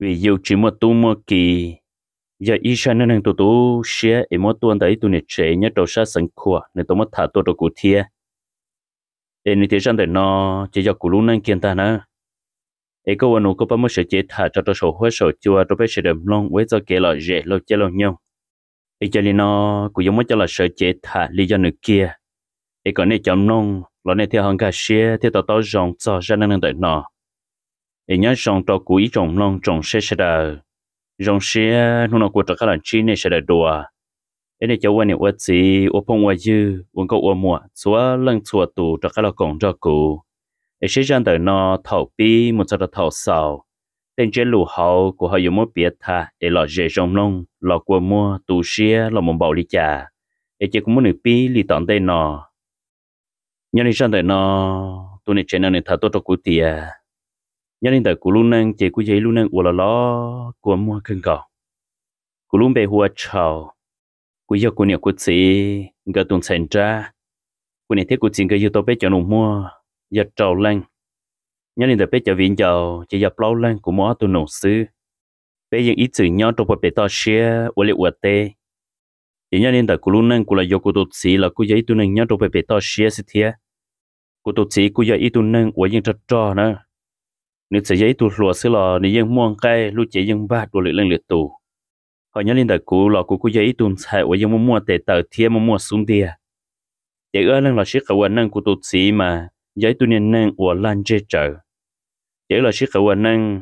vì yêu chỉ một tu một kỳ giờ ý sản nên tụi tụ xe em một tuần đấy tu nè trẻ nhớ đầu sa sân khoa nên tụi mất thả tụi đầu cụ thiê em nít sản để nó chỉ cho cụ luôn nên kiên ta nữa em có anh có bao nhiêu sự chế thả cho tụi sổ hoa sổ chua tụi phải sẽ đầm long với cho kể lại dễ lâu chơi lâu nhau em cho nên nó cụ giống mất cho là sự chế thả lý do nữa kia em còn nên chọn long lo nên theo hàng cả xe theo tụi tao rong cho ra nên để nó ý nhớ trong tàu cúi trong long trong xe xe đờ trong xe à, nó nó của tàu khăn chi này xe đờ đùa ý này cháu quan niệm vật gì ô phong hoa dư uống cậu ô mùa xóa lăng xóa tù tàu khăn là cổng cho cụ ý xe chân tàu nó thầu bi một tàu thầu sầu tên chế lù hậu của họ dùng mỗi biệt tha để lọ dễ trong non, lọ của mua tù xe lọ một bầu đi trà ý chỉ cũng muốn được bi lì tọn tên nó nhớ đi chân tàu nó tụi này chơi nó này thà tốt cho cụ tiền nhân nên tại cú luôn năng chỉ cú giấy luôn năng ủa là lo của mua cần cỏ cú luôn bề hoa chào cú giờ cú niệm cú sĩ gạt tuần sản ra cú niệm thế cú chỉ cái giờ tôi bé cho nó mua giờ trầu lên nhân nên tại bé cho viện giàu chỉ giờ lâu lên cú mua tuần nổ sư bé giờ ít chữ nhau trong bộ bé to xe ủa lệ ủa tê thì nhân nên tại cú luôn năng cú là giờ cú tuần sĩ là cú giấy tuần năng nhau trong bộ bé to xe sẽ thế cú tuần chỉ cú giờ ít tuần năng ủa giờ trật trò nữa nếu sẽ giấy tu lùa xí lò nếu dân muôn cây lúc chế dân ba tu luyện lên liệt tù họ nhớ lên đời cũ lò cũ cũ giấy tu sai và dân mua mua tệ tờ thiên mua mua xuống tia để ở lên lò xí khẩu anh năng của tu sĩ mà giấy tu nên năng của lan chế trợ để lò xí khẩu anh năng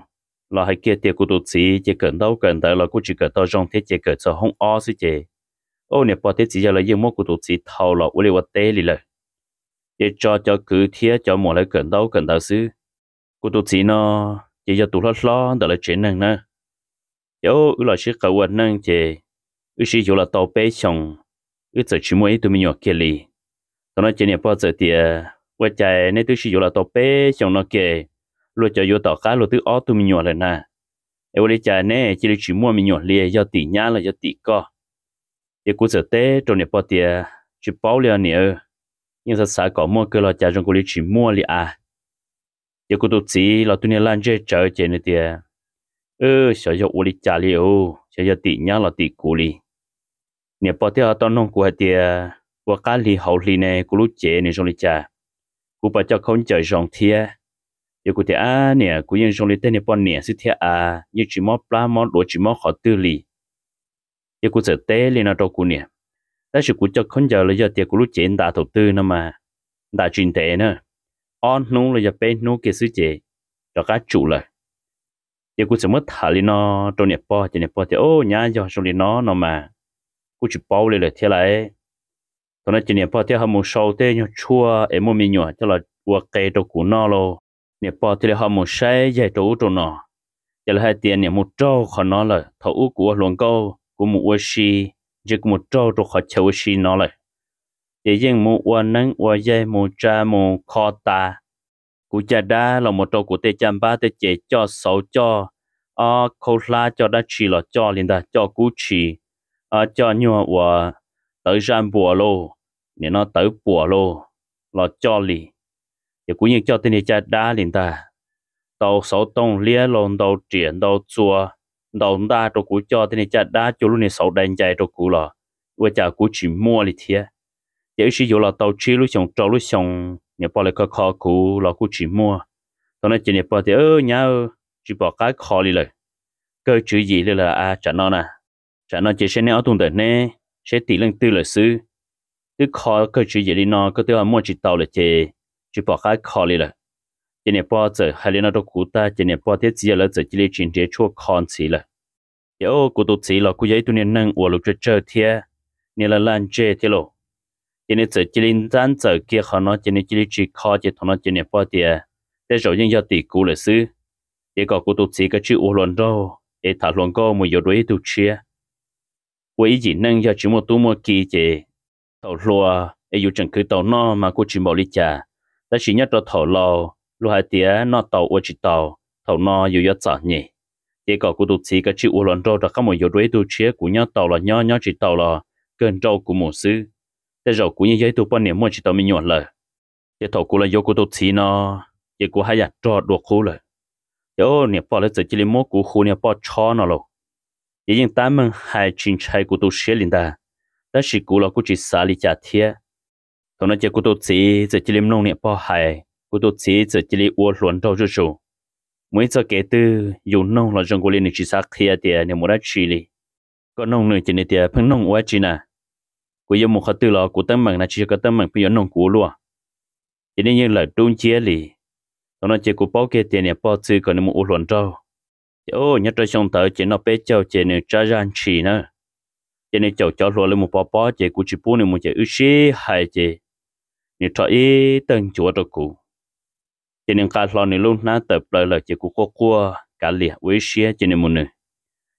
lò hay kia tiệc của tu sĩ chỉ cần đâu cần tới lò cũ chỉ cần tao trong thế chỉ cần cho không o xí chế. ô nè bỏ thế chỉ giờ là dân mua của tu sĩ thâu lò của vật tế lì lời để cho cho cứ thiết cho một lấy cần đâu cần tới xứ cô tụt xí nó chỉ cho tôi lót lót để là chuyện năng nè yếu ư là chỉ cầu vận năng chỉ ư chỉ chỗ là tàu bé chồng ư chỉ chỉ mỗi tôi mình nhỏ kia li tao nói chuyện này bao giờ thì à, quay chạy nên tôi chỉ chỗ là tàu bé chồng nó kia luôn cho vô tàu cá luôn tự ó tôi mình nhỏ lại nè yếu đi chạy nên chỉ chỉ mỗi mình nhỏ liền, do tỷ nhá là do tỷ co thì cô sợ té trong này bao thì à, chỉ bảo liền nè nhưng sao sợ có mua cái lo chạy trong cô đi chỉ mua li à giờ cô tôi chỉ là tôi nên làm chơi chờ chơi nữa tiệt ừ, ơ sợ giờ uli trả liệu sợ giờ tị nhá là tị cù li nè bỏ theo tao nông của tiệt của cá li hậu li này cô lúc chơi nè trong li trả cô bắt cho không chơi rong thiệt giờ cô tiệt à nè cô yên trong li tên nè bỏ nè xí thiệt à như chỉ mò pla mò đồ chỉ mò khó tư li giờ cô sợ té lên nó đâu cô nè ta chỉ cô cho không giờ là giờ tiệt cô lúc chơi đầu tư nữa mà đã chuyên tế nữa on nu là giờ bé nu kia sư chế đó cá chủ là giờ cũng sẽ mất thả lên nó trong nhà po trên nhà po thì ô nhá giờ trong lên nó nó mà cũng chụp bao lên là thế lại tao nói trên nhà po thì họ muốn sâu thế nhau chua em muốn mình nhau cho là qua cây đồ của nó lo nhà po thì họ muốn say dạy đồ cho nó giờ là hai tiền nhà một trâu khó nó là thầu của luồng câu của một oa chỉ chỉ một trâu đồ khó chơi oa nó lại chỉ riêng mu ua nâng ua dây mu cha mu kho ta cụ cha đa là một trâu của tê chăm ba tê chế cho sáu cho ờ khâu la cho đã chỉ là cho liền ta cho cú chỉ ờ cho nhua ua tới gian bùa lô nên nó tới bùa lô là cho lì thì cũng như cho tê này cha đa liền ta đầu sáu tông lia lồn đầu triển đầu chùa đầu ta trâu cú cho tê này cha đa chú luôn này sáu đánh chạy trâu cú là ua chả cú chỉ mua liền thiệt 也是有了到处路上找路上，你把那个考古老古去摸，当然今年把的哦，你要去把该考里了，个注意了了啊，咱那呢，咱那这些呢，懂得呢，些地人对了事，你考个注意的呢，个都要摸去到了这，去把该考里了。今年把这还里那都古代，今年把的只要了这几类情节出看起了，有古都起了，古也一段年能我路这这天，你来拦截的喽。今在吉林站走街河呢，今天吉林去靠街头呢，今天八点，在首先要低估了是，一个孤独几个去乌龙州，一他龙哥没有对都吃，我已经能要这么多么记着，头路也有整个头呢嘛，过去冇理解，但是一到头路，路还点那头我知道，头呢又要咋呢？一个孤独几个去乌龙州的，根本有对都吃，姑娘到了，娘娘知道了，更照顾么事。thế rồi cũng như vậy tôi bọn niệm mua chỉ tao mình nhọn lời thế thầu cũng là do của tôi xí nó thế cũng hay giặt cho đồ khô lời thế ô niệm bỏ lấy chỉ lấy mua cũng khô niệm bỏ cho nó rồi thế nhưng ta mình hai chuyện chạy của tôi xí linh ta ta chỉ cũng là cú chỉ xả lý trả thiệt thằng nó chỉ của tôi xí giờ chỉ lấy nông niệm bỏ hai của tôi xí giờ chỉ lấy uo luận đâu chứ chú mỗi giờ kể từ dù nông là trong của linh chỉ xác thiệt thì niệm mua đã chỉ lý có nông nữa chỉ niệm thiệt phun nông uo chỉ nào của dân một khát tư lọ của tâm mừng là chỉ có tâm mừng bây giờ nông của luôn cho nên như là trung chế lì nó nói chế cú bao kê tiền nhà bao tư còn một luận trâu ô nhất trong xong tới chế nó bé cháu chỉ nó cha gian chỉ nữa chỉ nó cháu cháu luôn lên một bao bao chỉ cú chỉ bu nên một chỉ ước hai chế, nó cho ý tân chúa đó cú cho nên cả lò này luôn nát tập lại là chế cú có cua cả lìa với xe chế nên một nữa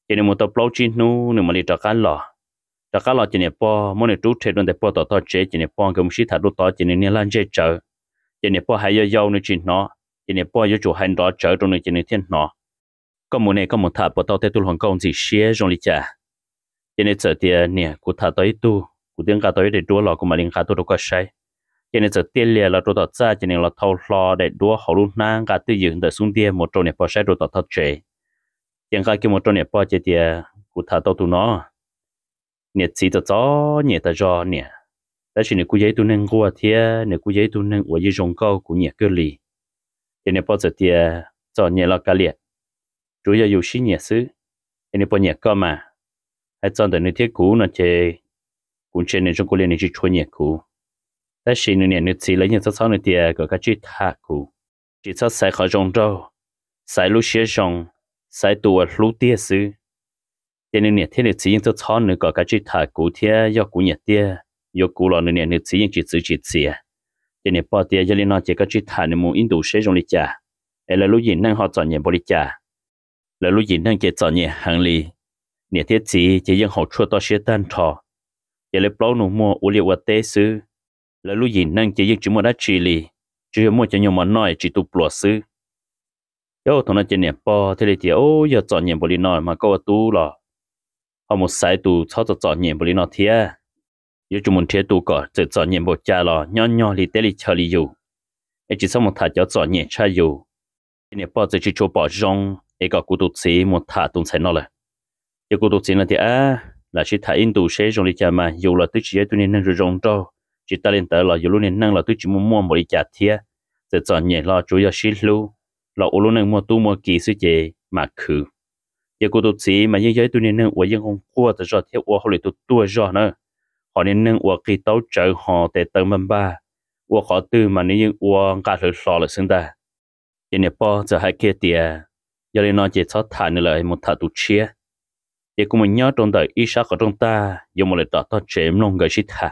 cho nên một tập lâu chín nu nên mà đi cho cả lò đó là lò chỉ nè po mỗi nè trú thế đơn để po tao tao chế chỉ nè po cái mối thà đu tao chỉ nè nè lan chế chở chỉ nè po hay yêu yêu nữa chỉ nó chỉ nè po yêu chủ hành đó chở trong nè chỉ nè thiên nó có một nè có một thà po tao thế tu hoàng công gì xé trong lịch cha chỉ nè chở tiền nè cụ thà tới tu cụ tiếng cả tới để đua lò cụ mà linh cá tu được có sai chỉ nè chở tiền liền là đua tao ra chỉ nè là thâu lò để đua hậu luôn nang cả tư dựng để xuống tiền một trong nè po sai đua tao tao chế tiếng cả kia một trong nè po chế tiền cụ thà tao tu nó nè chỉ cho cho nè ta cho nè ta chỉ nè cú giấy tu nâng gua thia nè cú giấy tu nâng uo giấy rong cao cú nè cơ lì thế nè bao giờ thia cho nè lo cá liệt chủ yếu yêu xí nè xứ thế nè bao nè cơ mà hay chọn từ nè thiết cú nè cũng trên nè trong cú liền chỉ chua nè cú ta chỉ nè nè nè lấy nè cho sau nè thia cái chỉ thà cú chỉ cho sai khỏi rong đâu sai lúc xí rong sai tuột lúc tia xứ cho nên nhiệt thế này chỉ những tôi chọn nữa có cái chỉ thả cũ thế do cũ nhiệt thế do cũ là nữa nhiệt chỉ những chỉ chỉ chỉ chỉ cho nên bao tiền cho nên nó chỉ có chỉ thả nữa muốn in đủ sẽ dùng lịch trả là lúc gì năng họ chọn nhiệm bộ lịch trả là lúc gì năng chỉ chọn nhiệm hàng lì nhiệt thế chỉ chỉ những họ chua to sẽ tan trò giờ lấy bao nụ mua u liệu vật tế sư là lúc gì năng chỉ những chỉ mua đã chỉ lì chỉ mua cho nhiều món nói chỉ tụ bỏ sư yo thằng nó chỉ niệm bao thế thì ô giờ chọn nhiệm bộ lịch nói mà có tu lọ họ một sai tu sau cho chọn nhiệm bộ lý nó thế yêu chúng muốn thế tù cỏ tự chọn nhiệm bộ cha lò nhỏ nhỏ lì tê lì chờ lì dù ấy chỉ sau một thả cho chọn nhiệm cha dù nên bỏ tự chỉ cho bỏ rong ấy có cụ tụ sĩ một thả tụng sẽ nó là yêu cụ tụ sĩ là thế à là chỉ thả in tù sẽ rong lì cha mà dù là tự chỉ tụi nên rồi rong đâu chỉ ta lên tới là dù luôn nên năng là tự chỉ muốn mua bộ lý cha thế tự chọn nhiệm lo chủ yếu xí lưu lo ô luôn nên mua tu mua kỳ sư chế mà khử giờ cô tụt xí mà những vậy tụi nên nâng uống dân không qua từ giờ theo uống họ lại tụt tua giờ nữa họ nên nâng uống khi tàu chở họ để tàu mâm ba uống họ tư mà nên uống cả thứ sò là xứng ta giờ này bao giờ hai kia tiệt giờ này nói chỉ cho thà nữa lại một thả tụt chia giờ cũng mình nhớ trong đời ít sao ở trong ta giờ một lại tỏ tao chém nông người shit thà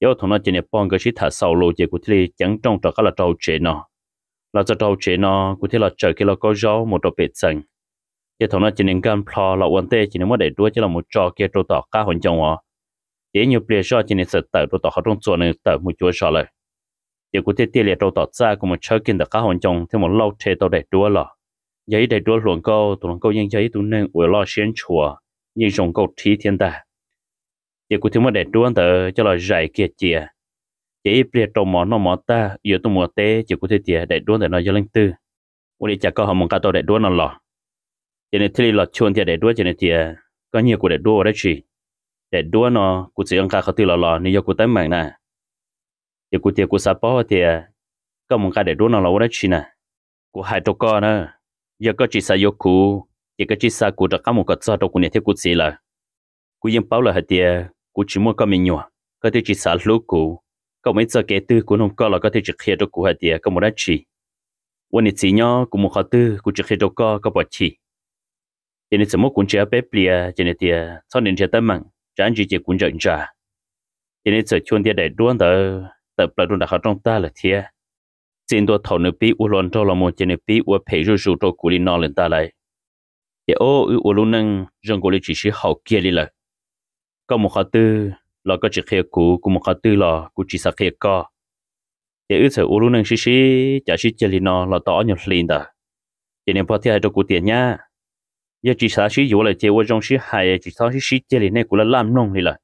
giờ thằng nó chỉ này bao người shit thà sau lô giờ của thấy chẳng trong trò cái là trâu chế nó là cho chế nó của thấy là chờ cái là có gió một trò bệt sành chế thằng nó chỉ nên gan plo là vấn tế chỉ nên mới để đuôi chứ là một trò kia trâu tỏ cá hồn chồng họ để nhiều bề cho chỉ nên sợ tờ trâu tỏ họ trong chỗ này tờ một chỗ sợ lời chế cụ thể tiền liệt trâu tỏ ra cũng một chơi kinh được cá hồn chồng thêm một lâu thế tao để đuôi là giấy để đuôi luồng câu tụi luồng câu nhưng giấy tụi nên uể lo xuyên chùa nhưng dùng câu thí thiên ta chế cụ thể mới để đuôi tờ cho là giải kia chia chế bề trâu mỏ nó mỏ ta giờ tụi mỏ tế chế cụ thể tiền để đuôi tờ nói giờ linh tư Uli chả có hầm một cá tao để đuôi nó lò cho nên thì là chôn thì để đua cho nên thì có nhiều của để đua đấy chị để đua nó cụ chỉ ông cả khẩu tư là lò nếu cụ tới mạng nè thì cụ thì cụ sắp bỏ thì có một cái để đua nó là đấy chị nè cụ hai tàu con nữa giờ có chỉ sai yoku chỉ có chỉ sai cụ đã có một cái sao tàu cụ này thì cụ chỉ là cụ yên bảo là hết thì cụ chỉ muốn có mình nhỏ có thể chỉ sai lúc cụ có mấy giờ kế tư cụ không có là có thể chỉ khi đó cụ hết thì có một đấy chị วัน này chỉ nhau cụ một khẩu tư cụ chỉ khi đó có có bỏ chị cho nên mỗi cuốn chơi bé bìa cho nên thì sau nên chơi tâm mừng chẳng chỉ chơi cuốn trận trả cho nên sự chuyên tiền để đuôn tới tập là đuôn đã học trong ta là thiệt xin tôi thầu nửa bí u lon cho là một cho nửa bí u phải rủ rủ cho cú li nó lên ta lại để ô u u luôn năng rong cú li chỉ sĩ học kia đi là có một khát tư là có chỉ khía cú có một khát tư là cú chỉ sa khía co để ư sợ u luôn năng sĩ sĩ chả sĩ chơi li nó là tỏ nhiều liền đó cho nên phải theo cho cú tiền nhá giờ chỉ sao chỉ vô chơi vô trong chỉ hay chỉ sao chỉ chỉ chơi lên làm nông đi là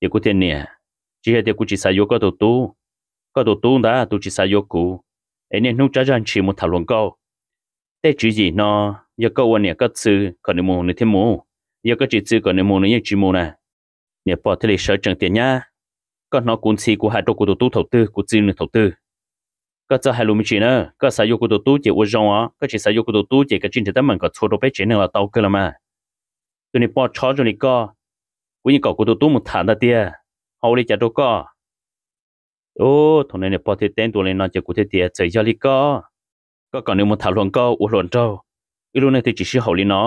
giờ cũng thế chỉ hay giờ cũng sao vô có đồ tu đã tu chỉ sao vô anh em nông cha cha chỉ một thảo luận thế chỉ gì nó giờ câu anh nè có chữ còn nè mù nè thêm mù giờ có chỉ chữ còn nè mù nè chỉ mù nè bỏ thế lịch sở tiền nhá còn nó cũng chỉ của hai đồ của đồ tư của chữ nè tư ก็จะให้รู้มิจีนะก็สายยกุตัวตู้เจียวจงอ่ะก็จะสายยกุตัวตู้เจียก็จินถึงแต่มันก็ชัวร์ไปเจนึงเราเตาเกลือมาตัวนี้ปอชอตัวนี้ก็วิ่งก่อกุตัวตู้มุดฐานตาเตี้ยเขาเลยจะดูก็โอ้ตรงนี้เนี่ยพอที่เต้นตัวเลยนอนจะกุเทียเจียจะลิก็ก็ก่อนนึงมุดฐานหลวงก็อุหลวนเจ้าอีรู้นี่ที่จีชื่อเขาลีเนาะ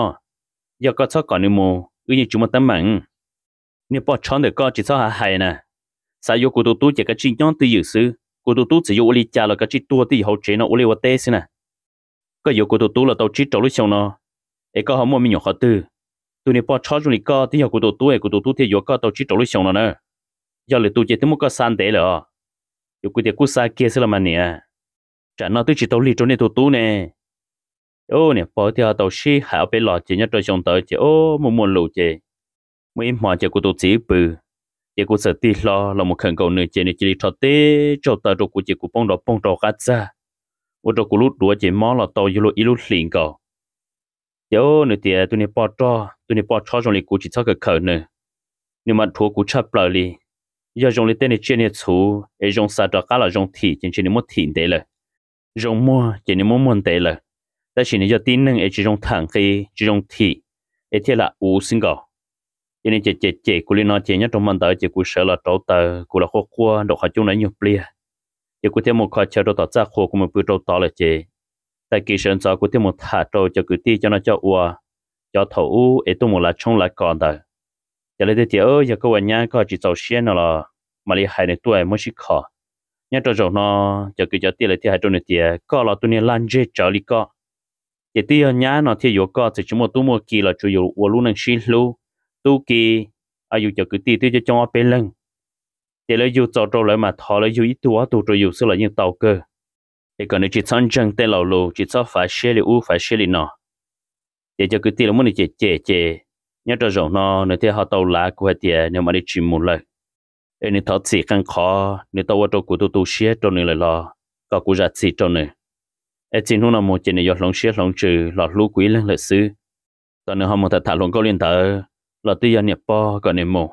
ยาก็ชอบก่อนนึงมูอีนี่จุมันตั้มมันเนี่ยปอชอเด็กก็จีชอบหายนะสายยกุตัวตู้เจียก็จินย้อนตีอยู่ซื้อ cô tu tu chỉ yêu li cha là cái chỉ tua thì hậu chế nó uli vật tê xin nè có yêu cô tu tu là tàu chỉ trâu lưỡi sau nó ấy có họ mua mình nhỏ khó tư tu nè bỏ cho chúng có thì họ cô tu tu ấy cô tu tu thì yêu có tàu chỉ trâu lưỡi sau nó nè giờ là tu chỉ tới một cái san tế là yêu cô tiệt cô sa kia xí là mà nè chả nó tới chỉ tàu li cho này tu tu nè ô nè bỏ thì họ tàu chỉ hảo bé lọ chỉ nhất trâu xong tới chỉ ô mua mua lù chỉ mấy mỏ chỉ cô tu chỉ bự chỉ có sở ti lo là một khẩn cầu nữa chỉ nên chỉ cho tê cho ta rồi cũng chỉ có bông đó bông đó gắt ra ô đó cũng lúc đó chỉ mò là tao yêu lúc yêu lúc liền cầu giờ nữa thì tụi này bỏ cho tụi này bỏ cho rồi cũng chỉ cho cái khẩn nữa nhưng mà thua cũng chấp lời đi giờ trong lấy tên này chơi này chú ấy trong sao đó cả là trong thì chỉ chỉ nên mất thìn đấy là dùng mua chỉ nên mua muốn đấy là 但是你要 tin nên ấy chỉ dùng thẳng cái chỉ dùng thì ấy thế là vô sinh cầu cho nên chị chị chị của liên nó chị nhất trong mình tới chị của sợ là trâu tờ của là khó khua đồ khó chung là nhiều plia chị của thêm một khó chờ đồ tỏ ra khô của một bữa trâu tỏ là chị tại kỳ sinh sau của thêm một thả trâu cho cứ ti cho nó cho ua cho thổ u ấy tôi một là chung là còn tờ giờ lấy thì ơi giờ cô anh nhá có chỉ tàu xe nào là mà lấy hai này tuổi mới chỉ khó nhớ cho rồi nó cho cứ cho tiền lấy thì hai trâu này tiền có là tôi nên lan dễ trở đi có giờ tiền nhá nó thì vô có thì chúng một tu một kỳ là chủ yếu uo luôn năng xin luôn tu kỳ à dù cho cứ tì tì cho trong ở bên lưng để lấy dù cho trâu lại mà thọ lấy dù ít tu tu trâu dù sức là những tàu cơ để còn chỉ sang chân tên lầu lù chỉ cho phải xe lì u phải xe lì nọ để cho cứ tì là muốn đi chè chè nhớ cho rộng nó nơi thế họ tàu lá của hai tiền nếu mà đi chìm một lần để nên thọ chỉ càng khó nếu tàu ở trâu của tu tu xe trâu này lại lo có cú ra chỉ trâu này ở hôm nào một chuyện này do lòng xe lòng trừ lọt quý lên lợi sư tao nữa họ một thả lòng câu liên tờ là tia nẹp po cả nẹp mồ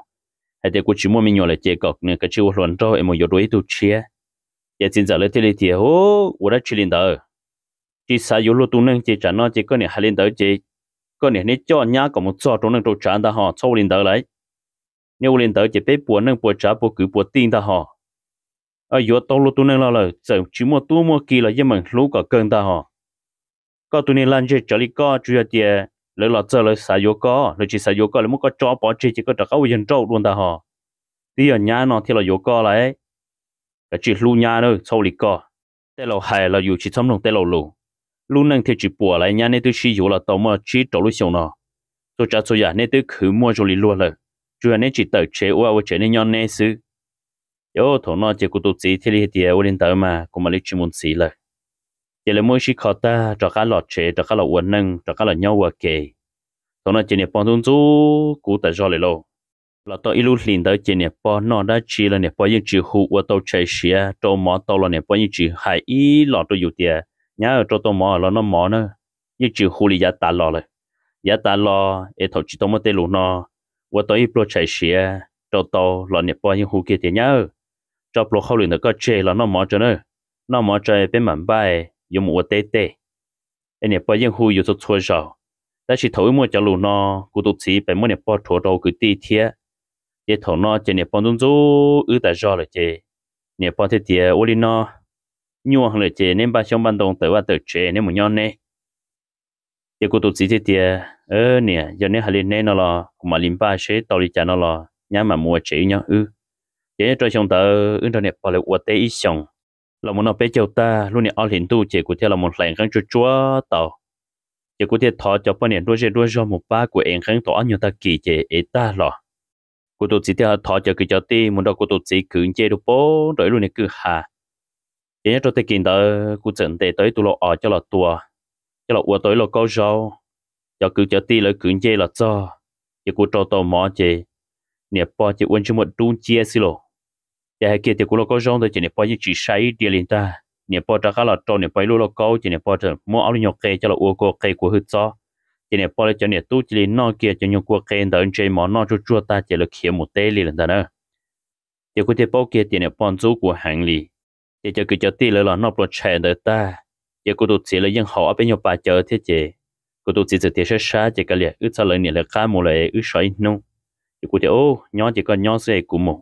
hay thế cô chỉ mua mình nhỏ là chơi cọc nè cái chiêu luận cho em một yếu đuối tu chia giờ xin giờ lấy thế này thì hô ura chỉ linh đó chỉ sa yếu lo tu nâng chỉ trả nó chỉ có nè hai lên đó chỉ có nè nè cho nhá có một cho tu nâng tu trả đó họ sâu lên đó lại nếu linh đó chỉ bé bùa nâng bùa trả bùa cứ bùa tin đó họ ở yếu tao lo tu nâng là là giờ chỉ mua tu mua kỳ là gì mình lú cả cơn đó họ có tu nè lan chơi trả lý có chủ yếu lỡ là giờ lỡ xài vô có lỡ chỉ sao vô có lỡ muốn có cho bỏ chỉ chỉ có được cái dân trâu luôn ta họ tí ở nhà nó thì là vô có lại là chỉ lu nhà nó sau lịch có tê lầu hay là dù chỉ thấm đồng tê lầu lu lu năng thì chỉ bùa lại nhà này tôi chỉ dù là tàu mà chỉ trâu lu xong nó tôi trả số nhà nên tôi khử mua cho lì luôn rồi chủ nên chỉ tờ chế ô ô chế nên nhon này xứ yo thằng nó chỉ có tổ chức thì lì thì ô lên tờ mà cũng mà lì chỉ muốn xí lại giờ là mỗi khi khó ta cho cá lọt chế cho cá lọt uốn nâng cho cá lọt nhau uốn kề tôi nói chuyện nè bọn chúng chú cú tại do lại lâu là tôi ilu liền tới chuyện nè bọn nó đã chỉ là nè bọn những chỉ hụ uốn tàu chạy xia cho mỏ tàu là nè bọn những chỉ hải ý lọt tôi dùng tiền nhá ở cho tàu mỏ là nó mỏ nữa những chỉ hụ lì giá tà lọ rồi giá tà lọ ai thấu chỉ tao mất tên luôn nó uốn tàu ít pro chạy xia cho tàu là nè bọn những hụ kia tiền nhá cho pro khâu liền tới có chế là nó mỏ cho nữa nó mỏ chơi bên mảnh bay 有 một tê tê anh em bao nhiêu hu yêu số chua rau ta chỉ thấu một cho lù nó cụ tụ chỉ phải mua nẹp bao thua đâu cứ tê thiệt chế thầu nó chế nẹp bao đúng chú ở tại rau rồi chế nẹp bao thế thiệt ô li nó nhua hàng rồi chế nên ba xong ban đồng tới và tới chế nên một nhon nè chế cụ tụ chỉ thế thiệt ơ nè giờ nè hàng nè nó là mà linh ba chế tàu đi chả nó là nhà mà mua chế nhá ư chế cho xong tờ internet bao lâu tê ít xong là muốn nó bé châu ta luôn này ở hiện tu chỉ của thể là một lần khăng chúa chúa tàu chỉ của thể thọ cho bao nhiêu đôi chân đôi chân một ba của em khăng tỏ anh ta kỳ chế ấy ta lọ cô tổ chỉ theo thọ cho kỳ cho ti muốn đâu cô tổ chỉ cứ chế đồ bố rồi luôn này cứ hà chỉ nhớ cho tôi kiện đó cô chỉnh để tới tôi lọ ở cho là tua cho là ua tới là câu rau cho cứ cho ti lại cứ chế là cho chỉ cô cho tàu mỏ chế nè bỏ chỉ uốn cho một đun chia xí lọ ya dạ, kia thì cũng lo có giống thôi chỉ nên bao nhiêu chỉ sai địa linh ta nên bao trắc là trâu nên bao lúa lo câu chỉ nên bao trắc mua áo nhọc kê cho là uo cô kê của hết cho chỉ nên bao cho nên tu chỉ nên nó kia cho nhọc của kê đỡ chơi mà nó cho chua ta chỉ là kia một tê liền ta nữa thì cũng thì bao kia thì nên bao chú của hàng lì để cho cứ cho tê là nó bao chạy đỡ ta để cũng tụt chỉ là những họ bên nhọc bà chờ thế chứ cũng tụt chỉ chỉ thế sát chỉ cái liền ít sao lại nên là cá mồ lại ít sỏi nung thì cũng thì ô nhón chỉ có nhón sẽ cũng một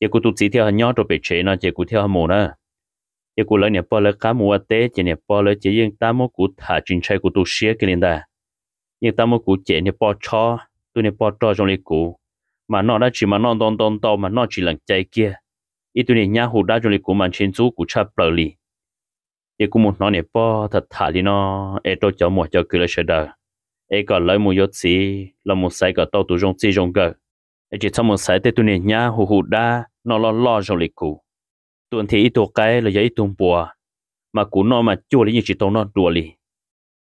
giờ cụ tụt chỉ theo nhỏ rồi bị chế nó giờ cụ theo mồ nữa giờ cụ lấy nhà bao lấy cá mua té giờ nhà bao lấy chỉ riêng ta mua cụ thả chuyện chơi cụ tụt xía cái liền ta nhưng ta mua cụ chế nhà bao cho tụi nhà bao cho trong lấy cụ mà nó đã chỉ mà nó đòn đòn tàu mà nó chỉ lằng chạy kia ít tụi nhà hụt đã trong lấy cụ mà trên chú cụ chắp bờ lì giờ cụ muốn nó nhà bao thật thả đi nó ai tôi cho mua cho cứ là sợ đời ai còn lấy mua yết xí là mua sai cả tàu tụi trong chỉ trong cái chỉ trong một sai tê tu nè nhá hù hù đa nó lo lo rồi lịch cụ tuần thì ít tổ cái là giấy tuần bùa mà cú nó mà chua lý như chỉ tông nó đùa lý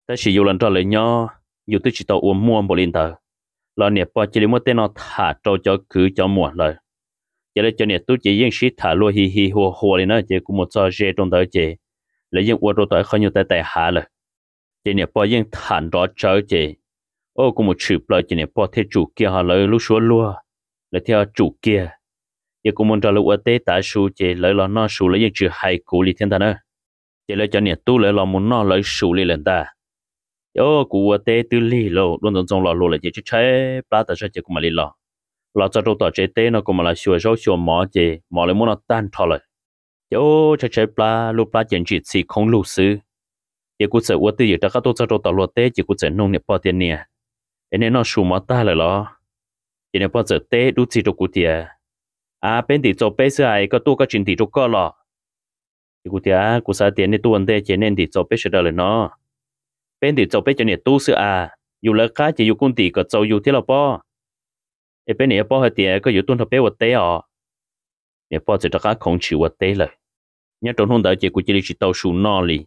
ta chỉ yêu lần trở lại nhó dù tôi chỉ tàu uống mua một linh tờ lo nè bỏ chỉ lý mua tên nó thả trâu cho cứ cho mua lời giờ đây cho nè tôi chỉ riêng sĩ thả lúa hì hì hùa hùa lý nó chỉ cũng một cho dê trong tới chỉ là riêng uống đồ tới không nhiều tay tay hạ lời chỉ nè bỏ riêng thản đó chơi chỉ ô cũng một chữ lời chỉ nè bỏ thế chủ kia họ lời lúc xuống lúa là theo chủ kia giờ cũng muốn trả lời ở tế tại số chỉ lấy lo nó số lấy những chữ hay cụ lý thiên thần nữa chỉ lấy cho nhiệt tu lấy lo muốn nó lấy số lý lần ta yo cũ ở tế tư lý lô luôn luôn dòng lo lo là chỉ chữ chơi ba ta sẽ chỉ cũng mà lý lo lo cho chúng ta chế tế nó cũng mà là sửa số sửa mỏ chỉ mỏ lấy muốn nó tan thọ rồi yo chơi chơi ba lúc ba chuyện chỉ chỉ không lưu sư giờ cụ sợ ở tế giờ ta các tôi cho chúng ta tế chỉ cụ sẽ nông nghiệp bao tiền nè nên nó số mỏ ta lại lo ยังพอจะเตะดูสิจกูเถียอาเป็นติดจบไปเสียไอ้ก็ตัวก็จินติจก็หรอกูเถียกูสาเตียนในตัวเตะเจเน้นติดจบไปเสียเลยเนาะเป็นติดจบไปจะเนี่ยตู้เสียอาอยู่เลิกค้าจะอยู่กุนติก็จะอยู่ที่เราป้อไอ้เป็นเนี่ยป้อเตียก็อยู่ตัวทับไปวัดเตะอ๋อเนี่ยป้อจะตะก้าของชิววัดเตะเลยเนี่ยตรงหุ่นเดียเจกูจะได้ชิตเอาชูนอลี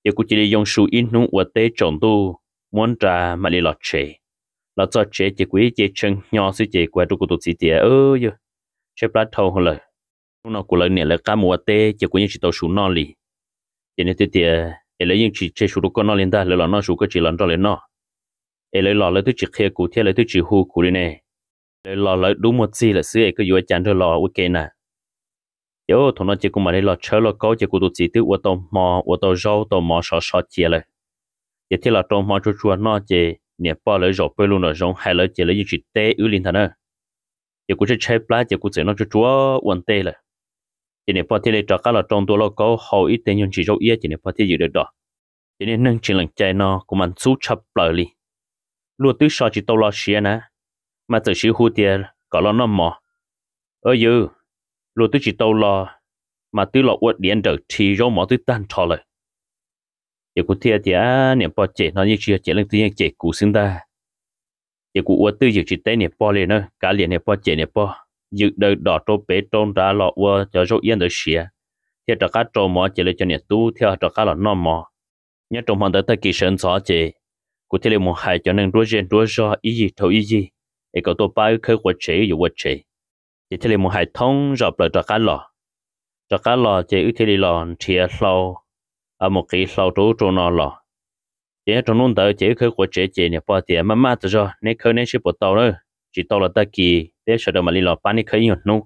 เจกูจะได้ยองชูอินนุ่งวัดเตะจงตู้ม้วนตรามาลีหลอดเช là cho chế chỉ quý chế chân nhỏ suy chế của tôi cũng tôi chỉ tiền ơ yo chế bắt thâu hơn lời lúc nào của lời nè là cá mùa tê chỉ quý những chỉ tàu xuống nó lì chỉ nên tôi tiền để lấy những chỉ chế xuống đó con nó lên ta lấy là nó xuống cái chỉ lần đó lên nọ, để lấy lò lấy tôi chỉ khe cụ thế lấy tôi chỉ hù cụ đi nè lấy lò lấy đúng một gì là xưa cái vừa chán thôi lò ok nè yo thằng nó chỉ cũng mà lấy lò chơi lò câu chỉ cụ tôi chỉ tự ô tô mò ô tô rau tô mò sò sò chia lời chỉ thế là trong mò chua chua nó chỉ nè ba lỡ rồi bơi luôn rồi giống hai lỡ chỉ lỡ những chuyện tê ứ linh thằng nữa giờ cũng sẽ chơi plá giờ cũng sẽ nó cho chúa quần tê là chỉ nè ba thế này cho các là trong tôi lo có hậu ít tên nhân chỉ dấu ý chỉ nè ba thế gì được đó chỉ nè nâng chỉ lần chơi nó cũng mình sú chập lỡ li luôn tứ sao chỉ tao lo xia nè mà tự xíu hú tiền gọi lo nó mò Ơ dư luôn tứ chỉ tao lo mà tứ lo quật điện được thì dấu mỏ tứ tan thọ lại giờ cụ thiệt thì à niệm bò chế nó như chỉ chế lên tiếng chế cụ sinh ta giờ cụ uất tư giờ chỉ tế niệm bò lên nữa cả liền niệm bò chế niệm bò dự đời đỏ trô bế trôn ra lọ ua cho rốt yên đời xìa thiệt trọ cá trô mỏ chế lên cho niệm tu theo trọ cá lọ nọ mỏ nhớ trộm hoàn tới tới kỳ sơn xó chế cụ thiệt là một hại cho nên đua gen đua do ý gì thấu ý gì để cậu tôi bay khơi quật chế dù quật chế chỉ thiệt là một hại thông rập lại trọ cá lọ trọ cá lọ chế ưu thiệt là lọ thiệt lâu à một cái sau trú trốn nó lò chế trong nông tới chế khởi của chế chế nhà bỏ tiền mà mà tự do nên khởi nên sẽ bỏ tàu đó chỉ tàu là ta kỳ để sợ đâu mà đi ba pani khởi nhiều nung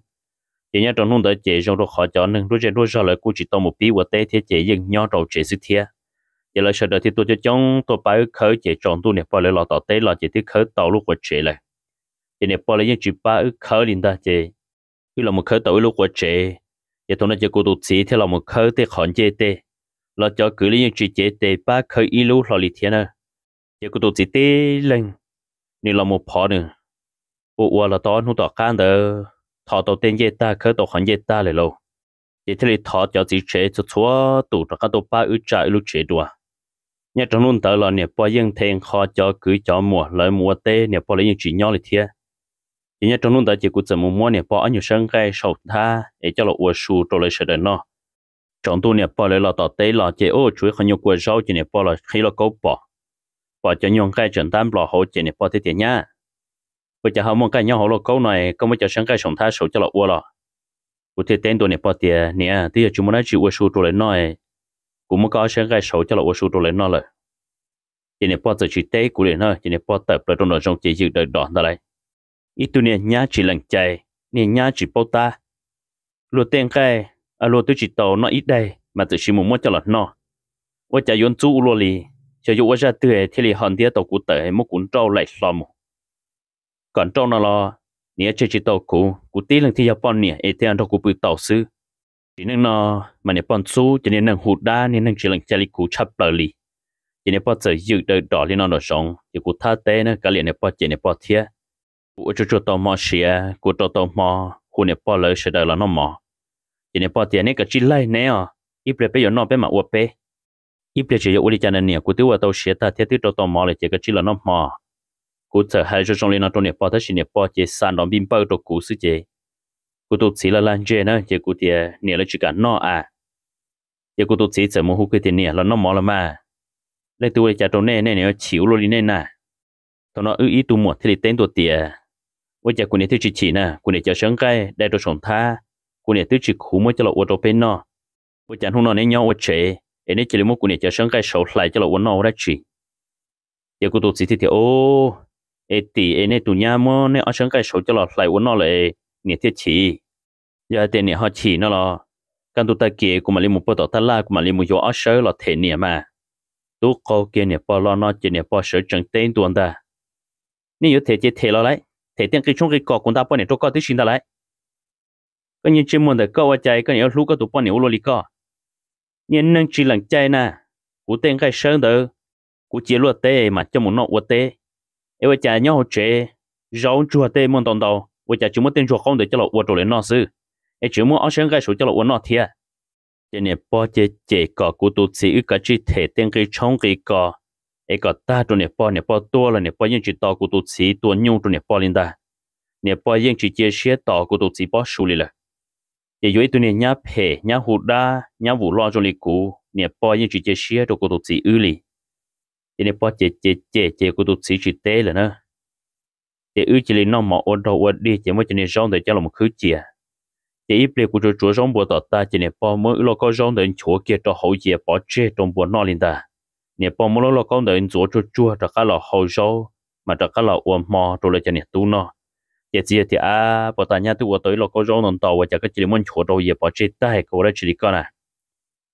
chế nhà trong nông tới chế trong đó khó cho nên đôi chế đôi giờ lại cũng chỉ tàu một tí và tê thế chế dừng nhau đầu chế sự thiệt chế lại sợ đời thì tôi cho chúng tôi bảo khơi chế chọn tu nhà bỏ lại lò tàu tê là chế thì khơi tàu lúc của chế lại chế nhà bỏ lại những chỉ ba khởi linh ta chế cứ là một khởi tàu lúc của chế chế tôi nói chế cô tụt xí thế là một khởi thì khẩn chế tê là cho cứ lý chỉ chế tế ba khởi y lưu lò lì thiên nè à. chỉ có tụt chỉ tế lên nên là một phò nè. bộ ua là tao nu tao can đờ thọ tao tên dê ta khơi tao hẳn dê ta lại lâu chỉ thế thọ cho chỉ chế cho chúa tụ ra các tụ ba ư trả lú chế đùa nhà trong luôn tới là nè bao yên thiên khó cho cứ cho mùa lời mùa tê nè bao lấy chỉ nhau lì thiên chỉ nhà trong luôn tới chỉ cũng chỉ mua mua nè bao anh nhiều sân cây sầu tha để cho là ua su rồi lấy sợ đợt nó trong tu nè bỏ lại là tao tế là chế ô chuối không nhiều quần rau chỉ nè bỏ là khi là câu bỏ bỏ cho nhung cái trần tam bỏ hỗ chỉ nè bỏ thế tiền nhá bây giờ họ muốn cái nhau họ lo câu này không mới cho sáng cái sống thái số cho lọ uo lọ, cụ thể tên tu nè bỏ tiền nè bây giờ chúng muốn nói chỉ uo số tu lại nói cũng muốn có sáng cái số cho lọ uo số tu lại nói rồi chỉ nè bỏ từ chỉ tế cụ liền thôi chỉ nè bỏ tập là trong nội dung chỉ dự đợi đỏ ra đây ít tu nè nhá chỉ lần chạy nè nhá chỉ bao ta luôn tên cái à lúa tôi chỉ tàu nó ít đây mà tự chỉ muốn mua cho lọt nó và chả yến chú lúa lì chả dụ ra tươi thì lì hòn tía tàu cụ tệ mua cuốn trâu lại lò còn trâu nó lo nĩa chơi chỉ tàu cụ cụ tí lần thì Japan nĩa ê tiền đâu cụ bự tàu sư chỉ nên nó mà nĩa bọn chú cho nên nàng hụt đa nên nàng chỉ lần chơi lì cụ chắp bờ li. chỉ nĩa bọn chơi dự đời đỏ lên nó nó sống thì cụ tha tê nó cả liền nĩa bọn chỉ nĩa bọn thiê cụ cho cho tàu mò xìa cụ cho tàu mò hụt nĩa bọn lấy sẽ đời là nó mò chỉ nên bỏ tiền này cái chỉ lại nè ít bề bây giờ nó bé mà uổng bé ít bề chỉ có uổng cho nên nè cứ tiêu tao xé ta thiết tiêu tao mò lại cái chỉ là nó mò cứ chờ hai cho trong lên nó trong nè bỏ tới chỉ nè bỏ chỉ sàn bao đồ cũ sự chỉ cứ tụt là lan chơi nữa chỉ cứ tiền nè là cả nó à chỉ cứ tụt chỉ chờ mua cái tiền nè là nó mò là mà lấy tiêu cho trong nè nè nè chịu luôn đi nè nè tao nó ư ý tu mua thì tên tụt tiền với chả cô này thiếu chỉ chỉ nè cô này chả sáng cái đại đồ sống tha cô nè tứ chỉ khủ mới cho ô tô bên nó ô chán hung nhau ô chế em nên chỉ lấy một cô nè cho sáng cái sầu lại cho là ô nó ra giờ cô tụt gì thì ô ê tì em nên tụi nhà mò nên sáng cái sầu cho là lại ô lại nè thiết chỉ giờ tiền nè họ chỉ nó là căn tụi ta kia cũng mà lấy một bộ tàu ta la cũng mà lấy một chỗ ở sớ là thế nè mà tú cô kia nè bỏ lo nó chỉ nè bỏ sớ chẳng tên tuần ta nếu thế chỉ thế lo lại thế tiếng cái chung cái cọ cũng ta bỏ nè chỗ cọ tí ta lại có những chỉ muốn để câu chạy có nhiều lúc có tụ bao nhiêu loli co nhưng nâng chỉ lần chạy nè cụ tên cái sơn đó cụ chỉ luật tê mà cho một nọ uất tê em chạy nhau hồ chế rau chua tê muốn tồn đầu em chạy chúng muốn tên chua không để cho lọ uất rồi nó sư em chỉ muốn ở sơn cái số cho lọ uất nó thiệt cho nên bao chế chế cọ cụ tụ chỉ cái chỉ thể tên cái chống cái cọ em ta tụ nè bao nè tua là nè bao những chỉ tao cụ tụ chỉ tua nhung tụ nè bao linh ta nè bao những chỉ chia sẻ tao cụ tụ chỉ bao sù lì ye yo tu ne nya phe nya hu da nya vu lo jo li ku ne po ye chi che xie to ko tu chi ư li ye ne po che che che che ko tu chi chi te le na ye ư chi li no ma o do wa di che mo chi ne jong de cha lo mo khu chi ye i ple ku jo jo jong bo ta ta chi ne po mo lo ko jong de chuo ke to ho ye po che tong bo no lin da ne po mo lo lo ko de chuo chuo chuo ta ka lo ho jo mà ta ka lo o mo to le cha ne tu no 也只有的啊，不但伢对我对了个肉能到，我这个这里门戳到也把这带过来这里干呢，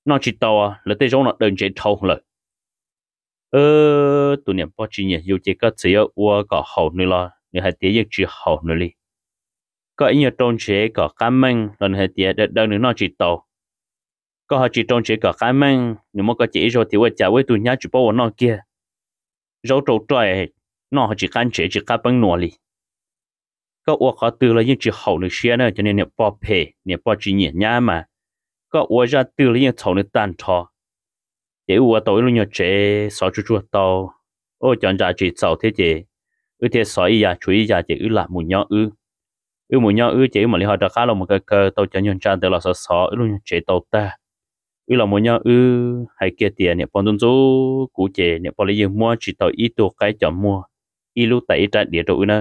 那知道啊，那对肉呢能接头了。呃，多年不几年，有这个只要我搞好你了，你还第一只好你哩。có dạ, à, à, ý nhớ trong chế có cá măng lần hệ tiệt đất đơn nữa nó chỉ tàu có họ chỉ trong chế có cá măng nhưng mà có chỉ rồi thì quay trả với tụi nhá chỉ bảo nó kia rồi trầu trời nó chỉ can chế chỉ cá băng nua li ก็อวกตือเลยยังจีเขาหรือเชียนะจะเนี่ยเนี่ยปอเพเนี่ยปอจีเนี่ยย่ามาก็อวจะตือเลยยังเขาเนี่ยตันทอเดี๋ยวอวตัวลุงเนี่ยเจสอจุจุโตโอ้จันจ่าจีเจ้าเทเจอือเทสอยยาช่วยยาเจอือหลับมุญยออืออือมุญยออือเจมันเลยหอดข้าลงมันก็เกอตัวจันยนจันเดี๋ยวเราสอสอลุงเนี่ยเจโตตาอือเรามุญยออือให้เกียรติเนี่ยปอนตุนจูกูเจเนี่ยปอเลยยังมัวจีโตอีตัวใกล้จอมมัวอีลูกแต่อีจัดเดี๋ยวตัวอือนะ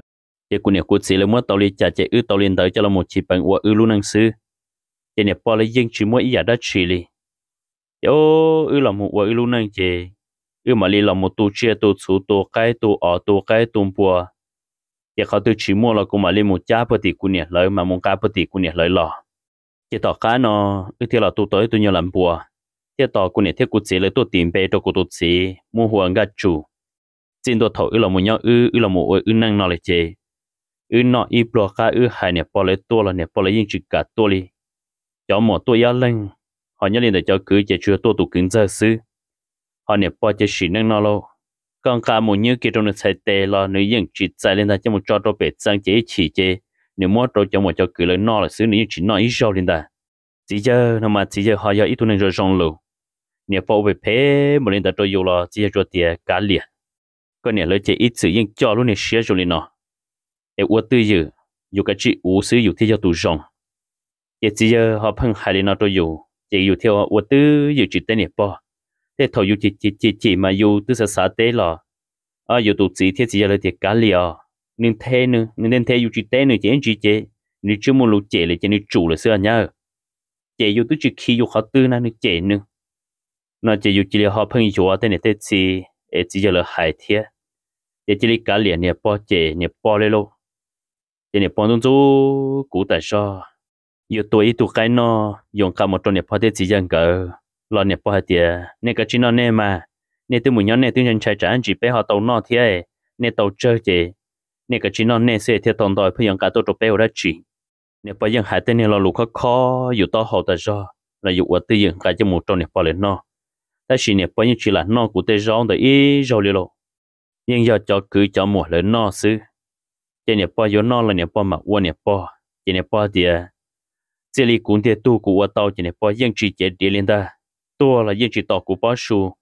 chế của nhà của chị là mua tàu liên trả chế ư tàu liên tới cho là một chỉ bằng của ư luôn năng sư chế nhà bỏ lấy riêng chỉ mua ý giả đã chỉ li yo ư là một của ư luôn năng chế ư mà li là một tu chia tu số tu cái tu ở tu cái tu bùa chế khó tu chỉ mua là cũng mà li một cha bất tỷ của nhà lợi mà một cá bất tỷ của nhà lợi lò chế tỏ cá nó ư thì là tu tới tu nhiều làm bùa chế tỏ của nhà thiết của chị là tu tìm bê cho của tu mua hoàng gạch chủ xin đồ thổi ư là một nhau ư ư là một ư năng nó lại chế ừ nọ y bỏ cả ừ hai nè bỏ lấy tua là nè bỏ lấy những chữ cả tua đi cháu mỏ tua yá lên họ nhớ lên để cháu cứ chạy chưa tua tụ cứng giờ xứ họ nè bỏ chạy xỉ nâng nó lô. còn cả một như kia trong nước chạy tê lò, nữ dân chỉ chạy lên ta cho một cho đồ bể sang chế chỉ chế nếu mua đồ cho một cho cứ lấy nọ là xứ nữ chỉ nọ ít sâu lên ta chỉ giờ nó mà chỉ giờ họ giờ ít tu nên rồi xong lô, nè bỏ về phê một lên ta cho dù lò, chỉ giờ cho tiền cả liền còn nè lấy chế ít sử dụng cho luôn nè xí rồi lên nọ e wo tu yu yu ka chi u su yu thi yo jong ye chi yo ho phang hai le no to yu ye theo wo tu yu chi te ne po te tho yu chi chi chi chi ma yu tu sa sa te lo a yu tu chi thi chi yo le ti ka li o nin the nu nin the yu chi te nu chi en chi che ni chu mu lu che le che ni khi yu kha tu na ni che nu nó chỉ chỉ là họ phân chúa tên này tên gì, chỉ là hải thiết, chỉ là cá liền nè bỏ chế nè bỏ lên lâu thế này bọn chúng chú cú tại sao giờ tuổi tụ cái nó dùng cả một trong này phải chỉ dân cỡ lo này phải tiệt nên cái chuyện nó nè mà nên tôi muốn nhớ nên tôi nhận trái trả chỉ bé họ tàu nó thế nên tàu chơi thế nên cái chuyện nó nè sẽ theo tồn tại phải dùng cả tổ tụ bé ra chỉ nên bây giờ hai tên này lo lũ khó khó dù to họ tại sao là dù ở tư dựng cái cho một trong này phải nó ta chỉ này bây giờ chỉ là nó của tây rong ý rồi liệu nhưng giờ cho cứ cho một lần nó xứ chỉ nè po yo non là nè po mà wo nè po chỉ nè po thì chỉ li cũng thì tu của wo tao chỉ nè po yên chỉ chỉ đi lên ta tu là yên chỉ tao của po su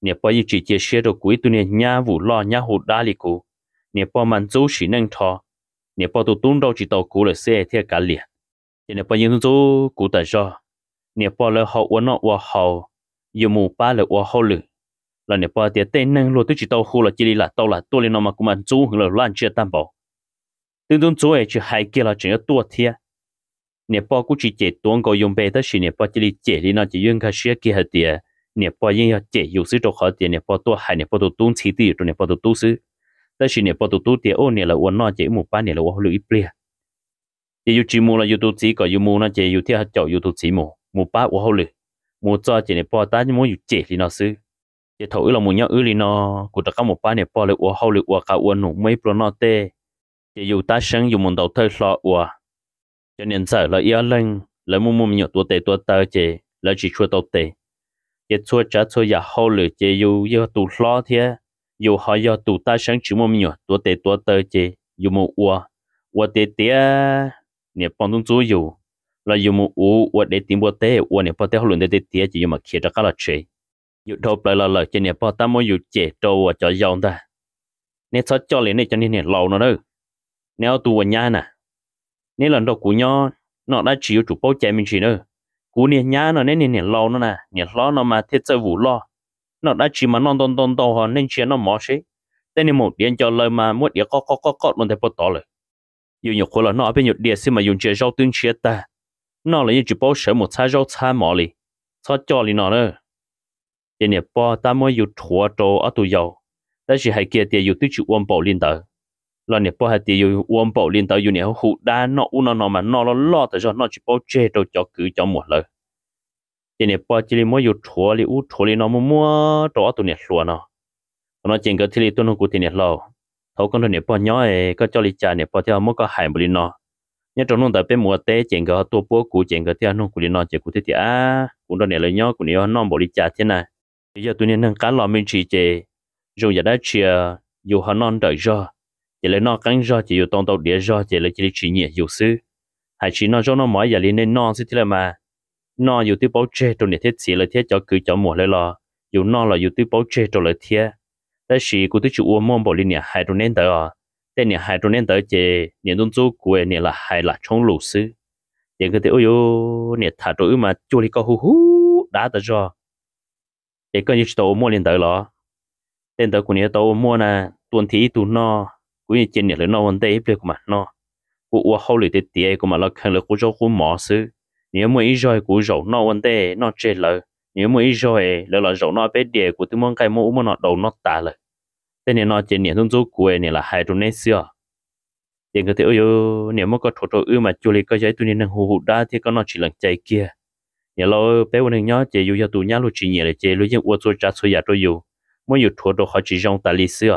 nè po yên chỉ chỉ xe đồ cuối tu nè nhà vụ lo nhà hụt đa li của nè po mình chú chỉ năng thọ nè po tu tuân đâu chỉ tao của là xe theo cả liền chỉ nè po yên chú của ta cho nè po là học wo nó wo học, yêu mù ba là wo học lử là nè po thì tên năng lo tu chỉ tao khu là chỉ là tao là tôi lên nó mà cũng mình chú là loan chia tam bảo tương đương chỗ ấy chỉ hai kia là chỉ có tua thiệt nè bao cũng chỉ chỉ tuôn có dùng bê đó chỉ nè bao chỉ đi chỉ đi nó chỉ dùng cái sữa kia hết đi. nè bao yên là chỉ dùng sữa cho khó tiệt nè bao tua hai nè bao tua tuôn chỉ đi rồi nè bao tua tu sữa đó chỉ nè bao tua tu tiệt ô nè là uốn nó chỉ một ba nè là uốn lưỡi bia chỉ dùng chỉ mua là dùng tu chỉ có dùng mua nó chỉ dùng thiệt chậu dùng tu chỉ mua một ba uốn lưỡi mua cho chỉ nè bao ta chỉ mua dùng chỉ đi nó sữa chỉ thổi là muốn nhau ư đi nó cụ tất cả một ba nè bao lưỡi uốn hậu lưỡi uốn cả uốn nụ mấy pro nó tê chỉ dù ta sáng dùng một đầu thơ lọ ủa cho nên sợ là yếu lên là mua mua nhiều tuổi tệ tuổi tơ chỉ là chỉ chưa tàu tệ chỉ chưa trả chưa giả hậu lử chỉ dù yếu tụ lọ thế dù họ yếu tụ ta sáng chỉ mua nhiều tuổi tệ tuổi tơ chỉ dù mua ủa ủa tệ tệ nè bọn chúng chú dù là dù mua ủa ủa để tìm bộ tệ ủa nè bọn tệ hậu lử để tệ tệ chỉ dù mà kia cho cả là chơi dù đâu lại là lời cho nè bọn ta muốn dù chế đâu và cho giàu ta nè sao cho lên nè cho nên nè lâu nó đâu nếu tu ở nhà nè nếu lần đầu cú nhau nó đã chịu chủ bao chạy mình chỉ nữa cú niên nhà nó nên niên lâu nó nè niên lo nó mà thiết sự vụ lo nó đã chỉ mà non ton ton to hơn nên chuyện nó mỏ xí tên này một điện cho lời mà muốn địa có có có có luôn thấy bất tỏ rồi dù nhiều khối là nó ở bên nhiều địa xin mà dùng chia rau tương chia ta nó là như chỉ bao sở một xa rau xa mỏ li sao cho li nó nữa tên này bao ta mới dùng thua trâu ở tù dầu ta chỉ hay kia tiền dùng tư chịu ôm bảo liên tử lo nè po hạt tiêu uống bầu liên tới u nè hụ đa nọ u nọ mà nọ lo lo tới cho nọ chỉ bao che đâu cho cứ cho một lời thì nè po chỉ li mua u thua li u thua li nọ mua mua đó tụi nè xua nọ, nó chỉnh cái thì tụi nó cũng thì nè lo thấu con tụi nè po nhỏ ấy có cho li cha nè po theo mua có hại bự nọ. nhớ trong nông tại bên mùa té chỉnh cái tụi bao cũ chỉnh cái theo nông cũ li nọ chỉ cũ thế thì à cũng đó nè lời nhỏ cũng nè nó bự li cha thế này bây giờ tụi nè nâng cá lò mình chỉ chê rồi giờ đã chia dù họ non đợi rồi chỉ lấy nó cắn do chỉ yêu tông tàu địa do chỉ lấy chỉ chỉ nhẹ yêu sư hay chỉ nó cho nó mỏi giờ liền nên non xí thế là mà nó yêu tiêu bảo chế trong nhiệt thiết xí là thiết cho cứ cho mùa lấy lo yêu nó là yêu tiêu bảo chế trong lời thiết ta chỉ cụ tiêu chủ uo mong bảo liền nhà hai trong nên tới à tên nhà hai trong nên tới chế nhà đông châu của nhà là hai là trong lũ sư thì cái thế ôi yo nhà thả trội mà chú đi có hú hú đã tới cho để cứ như tàu mua liền tới lo tên tới của nhà tàu mua nè tuần thì tuần no กูยังเจนเนี่ยเลยนอนเตะเปลือกกูมาเนาะกูอ้วเขาเลยเตะเตะกูมาแล้วคันเลยกูจะกูหมอซื้อเนี่ยมวยอีจอยกูจะนอนเตะนอนเจนเลยเนี่ยมวยอีจอยแล้วเราจะนอนเป็ดเดียกูถึงมองไกลมองอุ้มนอนดนอนตาเลยแต่เนี่ยนอนเจนเนี่ยต้องสู้กูเนี่ยละหายตรงนี้เสียเดี๋ยวก็เตะเออเนี่ยมันก็ถอดตัวอื้อมาจุลิก็ใช้ตัวนี้นั่งหูหูได้ที่ก็นอนฉีหลังใจเกียเนี่ยเราเป้วันหนึ่งเนาะเจอยู่ยาตัวเนาะลูกจีเนี่ยเลยเจลูกยังอ้วนตัวจ้าสวยอยากตัวอยู่มันอยู่ถอดตัวเขาจีจงตาลีเสีย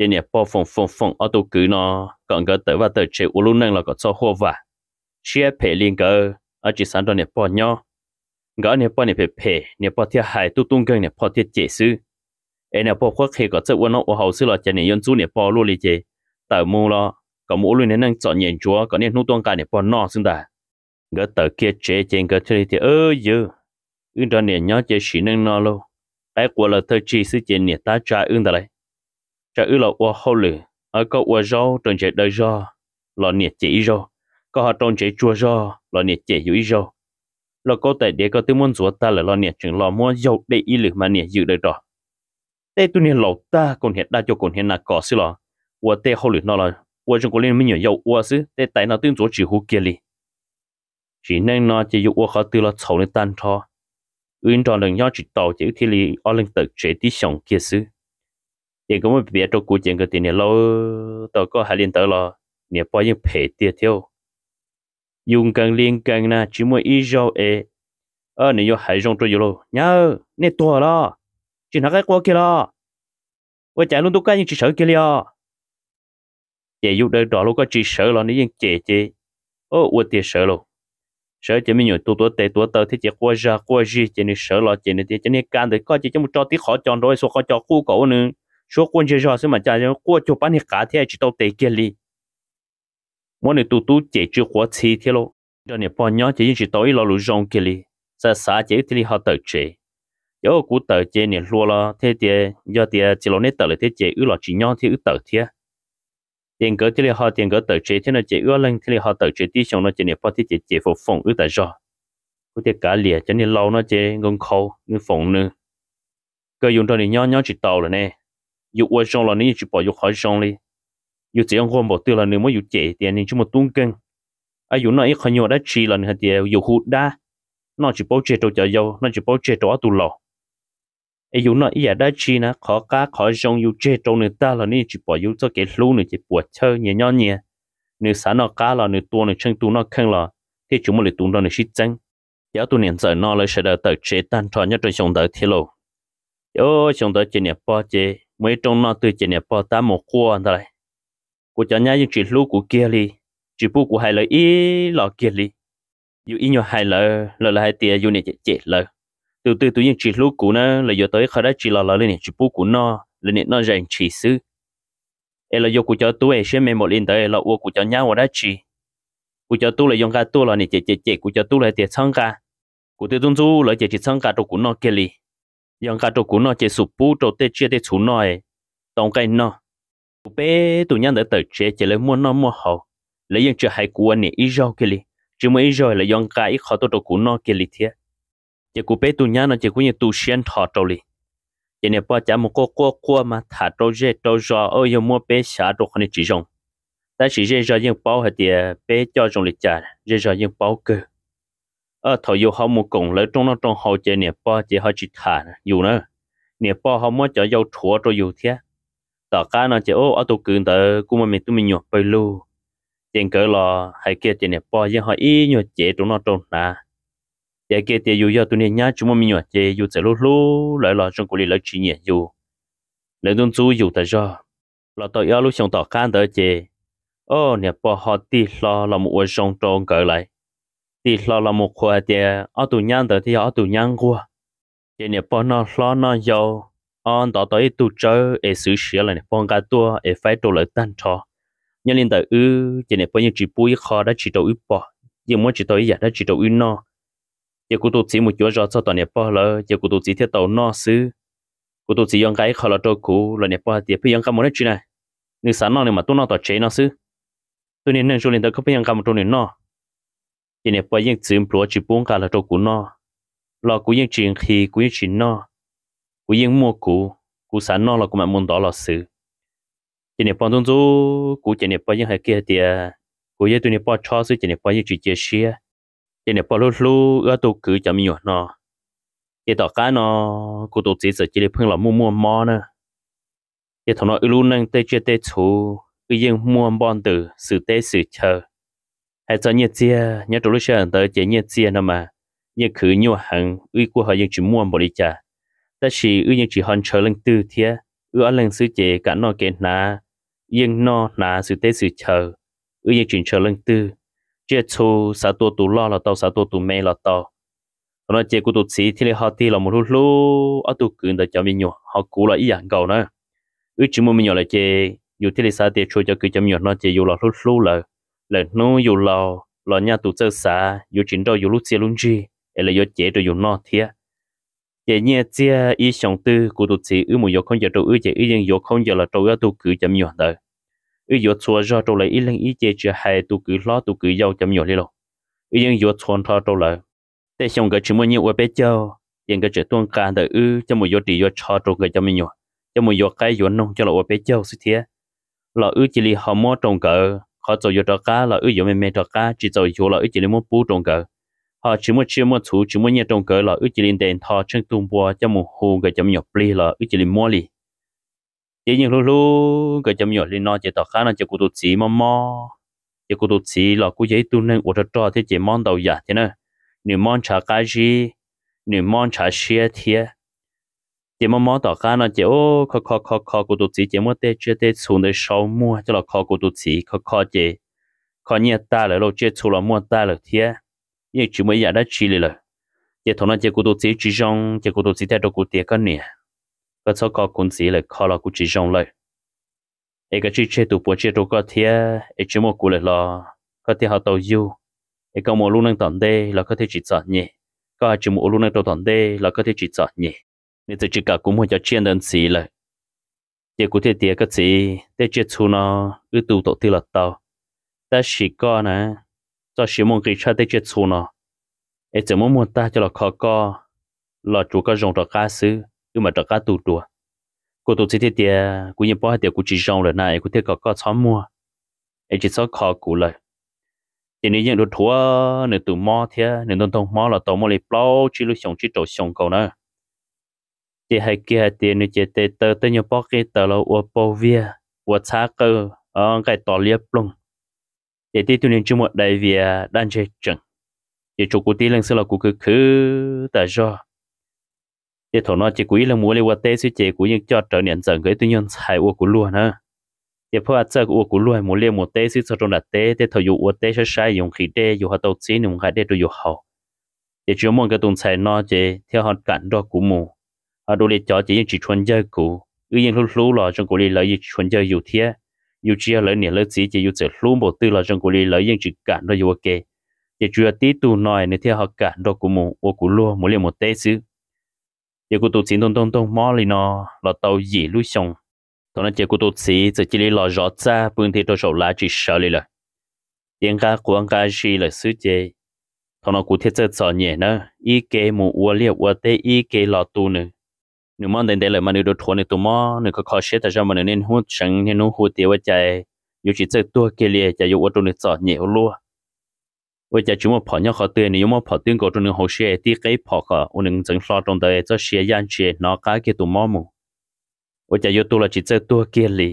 ye ne po phong phong phong ở tu cứ nó còn cái tới và tới chế u lu năng là có cho hoa và chia phe liên cơ ở chỉ sản đó ne po nhỏ ngỡ ne po ne phe phe ne po thiệt hại tu tung gần ne po thiệt chế sư em ne po khoác khi có cho u nó u hậu sư là chỉ ne yon chú ne po lu li chế tờ mu lo có mu lu ne năng chọn nhận chúa có ne nu tuang cả ne po nó xưng ta ngỡ tờ kia chế trên cái thế thì ơ dư ưng đó ne nhỏ chế sĩ năng nó lo ai của là thời chi sư chế ne ta trai ưng ta lại trả ưu là qua hô lử ở có qua rau trồng chế đời rau là nhiệt chỉ rau có họ trồng chế chua rau là nhiệt chỉ dưới rau là có thể để có tư muốn rửa ta là lo nhiệt chừng lo mua dầu để y lực mà nhiệt dự đời đó tê tu nhiệt lẩu ta còn hiện đa cho còn hiện là có xí lo qua tê hô lử nó là qua trong có liên minh nhiều dầu qua xứ tê tại nó tương rửa chỉ hú kia lì chỉ nên nó chỉ dụ qua khó tư là xấu nên tan thọ ưn tròn lần nhau chỉ tàu chỉ thiên lì ở lên tự chế tí sống kia xứ thì cũng biết cho cụ chuyện cái tiền này lâu tao có hai liên tới lo nè bao nhiêu phải tiền thiếu dùng càng liên càng na chỉ mua ít rau ế ở nè yo hai rong cho yo lo nhớ nè to lo chỉ nói cái qua kia lo qua chạy luôn tôi cái những chỉ sợ kia lo chạy dùng đời đó luôn có chỉ sợ lo nè những chạy chạy ô quên tiền sợ lo sợ chỉ mình nhồi tu tu tệ tu tơ thì chỉ qua ra qua gì chỉ nên sợ lo chỉ nên thì chỉ nên can thì có chỉ chỉ một trò tí khó chọn rồi số khó chọn cu cổ nữa số quân chế cho mà cha cho qua cho bán thì cả thế chỉ tao tệ kia li mỗi người tụ tụ chế chưa quá chi thế lo cho nên bọn nhau chỉ chỉ tối lo lũ rong kia li sa sa chế thì li họ tự chế giờ cú tự chế nè lo lo thế thế giờ thế chỉ lo nét tự là thế chế ư lo chỉ nhớ thì ư tự thế tiền cỡ thì li họ tiền cỡ tự chế thế nó chế ư lên thì li họ tự chế tí xong nó chế nè bọn thì chế chế phục phong ư tự do cú thế cả lìa cho nên lâu nó chế ngon khâu ngon phong nữa cơ dùng cho nên nhau nhau chỉ tàu rồi nè yêu yêu yêu yêu là là đi, nếu thì chỉ tung 有我上了你就把有好上嘞，有这样我冇对了，你冇有这点你就冇动根，啊有那一看有那吃了你看点有苦的，那就包吃多就有，那就包吃多多了。ai yêu nói giờ đã chi nè khó cá khó rong yêu chơi trong người ta là nên chỉ bỏ yêu cho cái lú này chỉ bỏ chơi nhẹ nhõm nhẹ nếu sáng nó cá là nếu tua nó chân tu nó khăng là thì chúng mới lại tung ra nó xịt chân giáo tu niệm giờ nó lại sẽ đợi tới chế tan trò nhất trong sống đời thế lộ ô sống đời chỉ niệm bỏ chế mấy trong nó từ chỉ nhà bỏ ta một cua đó này của cho nhau những chuyện lú của kia đi chỉ bu của hai lời ý lọ kia đi dù ý nhau hai lời lời là hai tia dù này chỉ chỉ lời từ từ từ những chuyện lú của nó là giờ tới khởi đã chỉ là lời này chỉ bu của nó là này nó dành chỉ xứ ấy là do của cho tôi sẽ mềm một lên tới là uo của cho nhau và đã chỉ của cho tôi là dùng cả tôi là này chỉ chỉ chỉ của cho tôi là tiền sang cả của tôi dùng chú là chỉ chỉ sang cả đồ của nó kia đi yang ka to ku no che su pu to te che te chu no e tong kai no ku pe tu nyan de te che che le mo no mo ho le yang che hai ku ne i jo ke li chi mo i jo le yang ka i kho to to ku no ke li thia che ku pe tu nyan no che ku ni tu shen tho to li che ne pa cha mo ko ko ko ma tha to je to jo o yo mo pe sha to khone chi jong ta chi je jo yang pao ha tie pe cho jong li cha je jo yang pao ke ở thầu yêu họ một cùng lấy trong nó trong họ chơi nẹp bao chỉ họ chỉ thả dù nè nẹp bao họ mới cho yêu chúa cho yêu thế tao cá nó chỉ ô ở tổ cường tờ cũng mà mình tụi mình nhột bay lu tiền cỡ lò hay kia tiền nẹp bao giờ họ y nhột chế trong nó trong nà giờ kia tiền yêu giờ tụi này nhá chúng mà mình nhột chế yêu sẽ lu lu lại lò trong cái lấy chỉ nhẹ yêu lấy tuần chú yêu tại cho lò tao yêu lúc xong tao cá tờ chế ô nẹp bao họ ti lò là một quần sông trong cỡ lại thì lo là một khoa thì ở tù nhân tới thì ở tù nhân qua thì nè bọn nó lo nó giàu on đó tới tụ chơi để xử sửa lại nè bọn cả tua để phải tụ lại tan cho nhân lên tới ư thì nè bọn những chỉ bùi khó đã chỉ đầu ư bỏ nhưng mà chỉ tới giờ đã chỉ đầu ư nó giờ cô tụ chỉ một chỗ cho cho tao nè bọn lỡ giờ cô tụ chỉ theo tàu nó xứ cô tụ chỉ yong cái khó là trâu cụ là nè bọn thì phải yong cái món này chuyện này nếu sáng nó nè mà tụ nó tao chế nó xứ tụi nè nên cho lên tới không phải yong cái món này nó chỉ nè bây giờ chìm lúa chỉ buông cả là trâu cũ nó lo cũ yên chuyện khi cũ yên chuyện nó cũ yên mua cũ cũ sẵn nó là cũ mà muốn đó là sự chỉ nè bọn chúng chú cũ chỉ nè bây giờ hay kia thì cũ yên tụi nè bọn cho sự chỉ nè bây giờ chỉ chia sẻ chỉ nè bọn lú lú ở đâu cứ chậm nhiều nó chỉ tao cả nó cũ tụ chỉ sợ chỉ để phương là mua mua mò nữa chỉ thằng nó luôn năng tới chơi tới chú cứ yên mua bọn từ sự tới sự chờ hay cho nhiệt chia nhớ trong lúc sáng tới chế nhiệt chia nó mà nhớ khử nhiều hàng uy của họ những chỉ mua một đi trả ta chỉ uy những chỉ hòn chờ lên tư thế uy ở lên sự chế cả nó kiện nà nhưng nó nà sự tế sự chờ uy những chuyện chờ lần tư chia chu sa tu tu lo là tao sa tu tu mê là tao nó chế của tụt sĩ thì họ thì là một lúc lúc ở tụt cường để cho mình nhiều họ cũ là ý hàng cầu nữa uy chỉ mua mình nhỏ là chế dù thế là sa tiền cho cho cứ cho mình nhỏ nó chế dù là lúc lúc là là nó dù lò lò nhà tụ sơ xa dù chính đâu dù lúc xe luôn chi e là dù chế rồi dù nó thiệt chế nhẹ chia ý sống tư của tụ sĩ ư một dù không giờ trâu ư chế ư nhưng dù không giờ là trâu ra tụ cử chậm nhỏ đời ư dù chùa ra trâu là ý lên ý chế chưa hay tụ cử lo tụ cử giàu chậm nhỏ đi rồi ư nhưng dù chọn thọ trâu là, thế xong cái chuyện mới nhiều ở bên châu dân cái chuyện tuân can đời ư cho một dù tỷ dù cho trâu người chậm nhỏ cho một dù cái dù nông cho là ở bên châu suy thiệt là ư chỉ li họ mua trồng cỡ họ cho yo cá là ư yo mẹ mẹ cá chỉ cho yo là ư chỉ lên một bù trong cờ họ chỉ một chỉ một chú chỉ một nhẹ trong cờ là ư chỉ lên đèn thọ chân tung bùa cho một hồ cái chấm nhọc pli là ư chỉ lên mua li chỉ những lúc lúc cái chấm nhọc lên nó chỉ tao cá nó chỉ cụ tụt chỉ mò mò chỉ cụ tụt chỉ là cụ giấy tu nên ủa cho thì chỉ món đầu giả thế nè nếu mang chả cá gì nếu mang chả xia thiệt chỉ mà mò tỏ cá nó chỉ ô khó khó khó khó của tụi chỉ chỉ mà tê chưa tê xuống để sau mua cho là khó của tụi chỉ khó khó chỉ khó nhẹ ta là lâu chết xuống là mua ta là thế nhưng chỉ mới giờ đã chỉ là chỉ thằng nó chỉ của tụi chỉ chỉ trong chỉ của tụi chỉ theo đồ của tiệt cái nè cái số có cuốn chỉ là khó là của chỉ trong lại ấy cái chỉ chơi tụi bố chơi đồ cái thế ấy chỉ mua của là có thể họ tàu yêu ấy cái mua luôn đang tận đây là có thể chỉ sợ nhỉ có chỉ mua luôn đang tàu tận đây là có thể chỉ sợ nhỉ nên tôi chỉ cả cũng muốn cho chiến đơn xí lại chỉ có thể tiếc cái gì để chết chú nó ư tụ tổ tư là tao ta chỉ có nè cho chỉ muốn cái cha để chết chú nó ấy chỉ muốn muốn ta cho là khó có là chú có dùng cho cá sứ ư mà cho cá tụ tụ cô tụ chỉ thế tiếc cũng như bỏ hết tiếc cũng chỉ dùng rồi này cũng thế có có xóm mua ấy e chỉ số khó cũ lại thì nếu như đồ thua nếu tụ mò thế nếu tông tông mò là tông mò lại bao chỉ lúc sống chỉ trâu sống cầu nữa chị hay kia tiền nữa chị tới tơ tê nhiều bóc cái tờ là uo bò vía uo xa cơ ở ờ, cái tòa liếp luôn để tê tụi nên chung một đại Việt, à, đang chơi chừng để chụp cụ tê lên xưa là cụ cứ cứ tờ do để thổ nó chỉ quý là mua lấy uo tê suy chế quý nhưng cho trở nên dần cái tự nhiên xài uo cụ luôn ha chị phô ắt sợ uo cụ luôn mua lấy một tê suy cho trong đặt tê để thổ dụ uo tê sẽ sai dùng khí tê dùng hạt tàu xí nhưng hạt tê tụi hậu để chỉ môn cái tuần xài nó chế theo hoàn cảnh đó của mù ở đồ cho chỉ chỉ chuẩn giờ cũ ư yên lúc lúc là trong cổ lệ lợi chỉ chuẩn giờ yêu thiê yêu chỉ lợi niệm lợi chỉ chỉ yêu chỉ lúc bộ tư trong cổ lệ lợi yên chỉ cản đó yêu kê chỉ chưa tí tu nói nên theo họ cản đó của mù ô của lúa mỗi liền một tế xứ giờ của tụt xin tông tông tông mò lì nó là tàu gì lúc xong tao nói chỉ của tụt xí chỉ chỉ là rõ ra phương thì tôi sầu chỉ sợ lì là tiếng ca của anh ca gì là sứ chế thằng nó cụ thiết chất sợ nhẹ nữa ý kế mù uo liệt uo tê ý kế lò tu nữa นูมองเดนเดเลยมันดูทัวนตัวมอหนก็ขอเชื่อแต่จะมันเน้นหุ่นฉันเน้นหุ้นเตียวใจอยู่จิเจตัวเกลียจะอยู่วัดตรงนี้สอดเหนียวลัวว่าจะจุ่มผ่อนยอขอเตือนนี่ยมผ่อนตึงนกดตัวนึงหัวเชียที่ใกล้พอก็อุนึงจังสอตรงเดจะเชียยันเชียนอกาเกตัวมอมูว่าจะอยู่ตัวละจิเจตัวเกลีย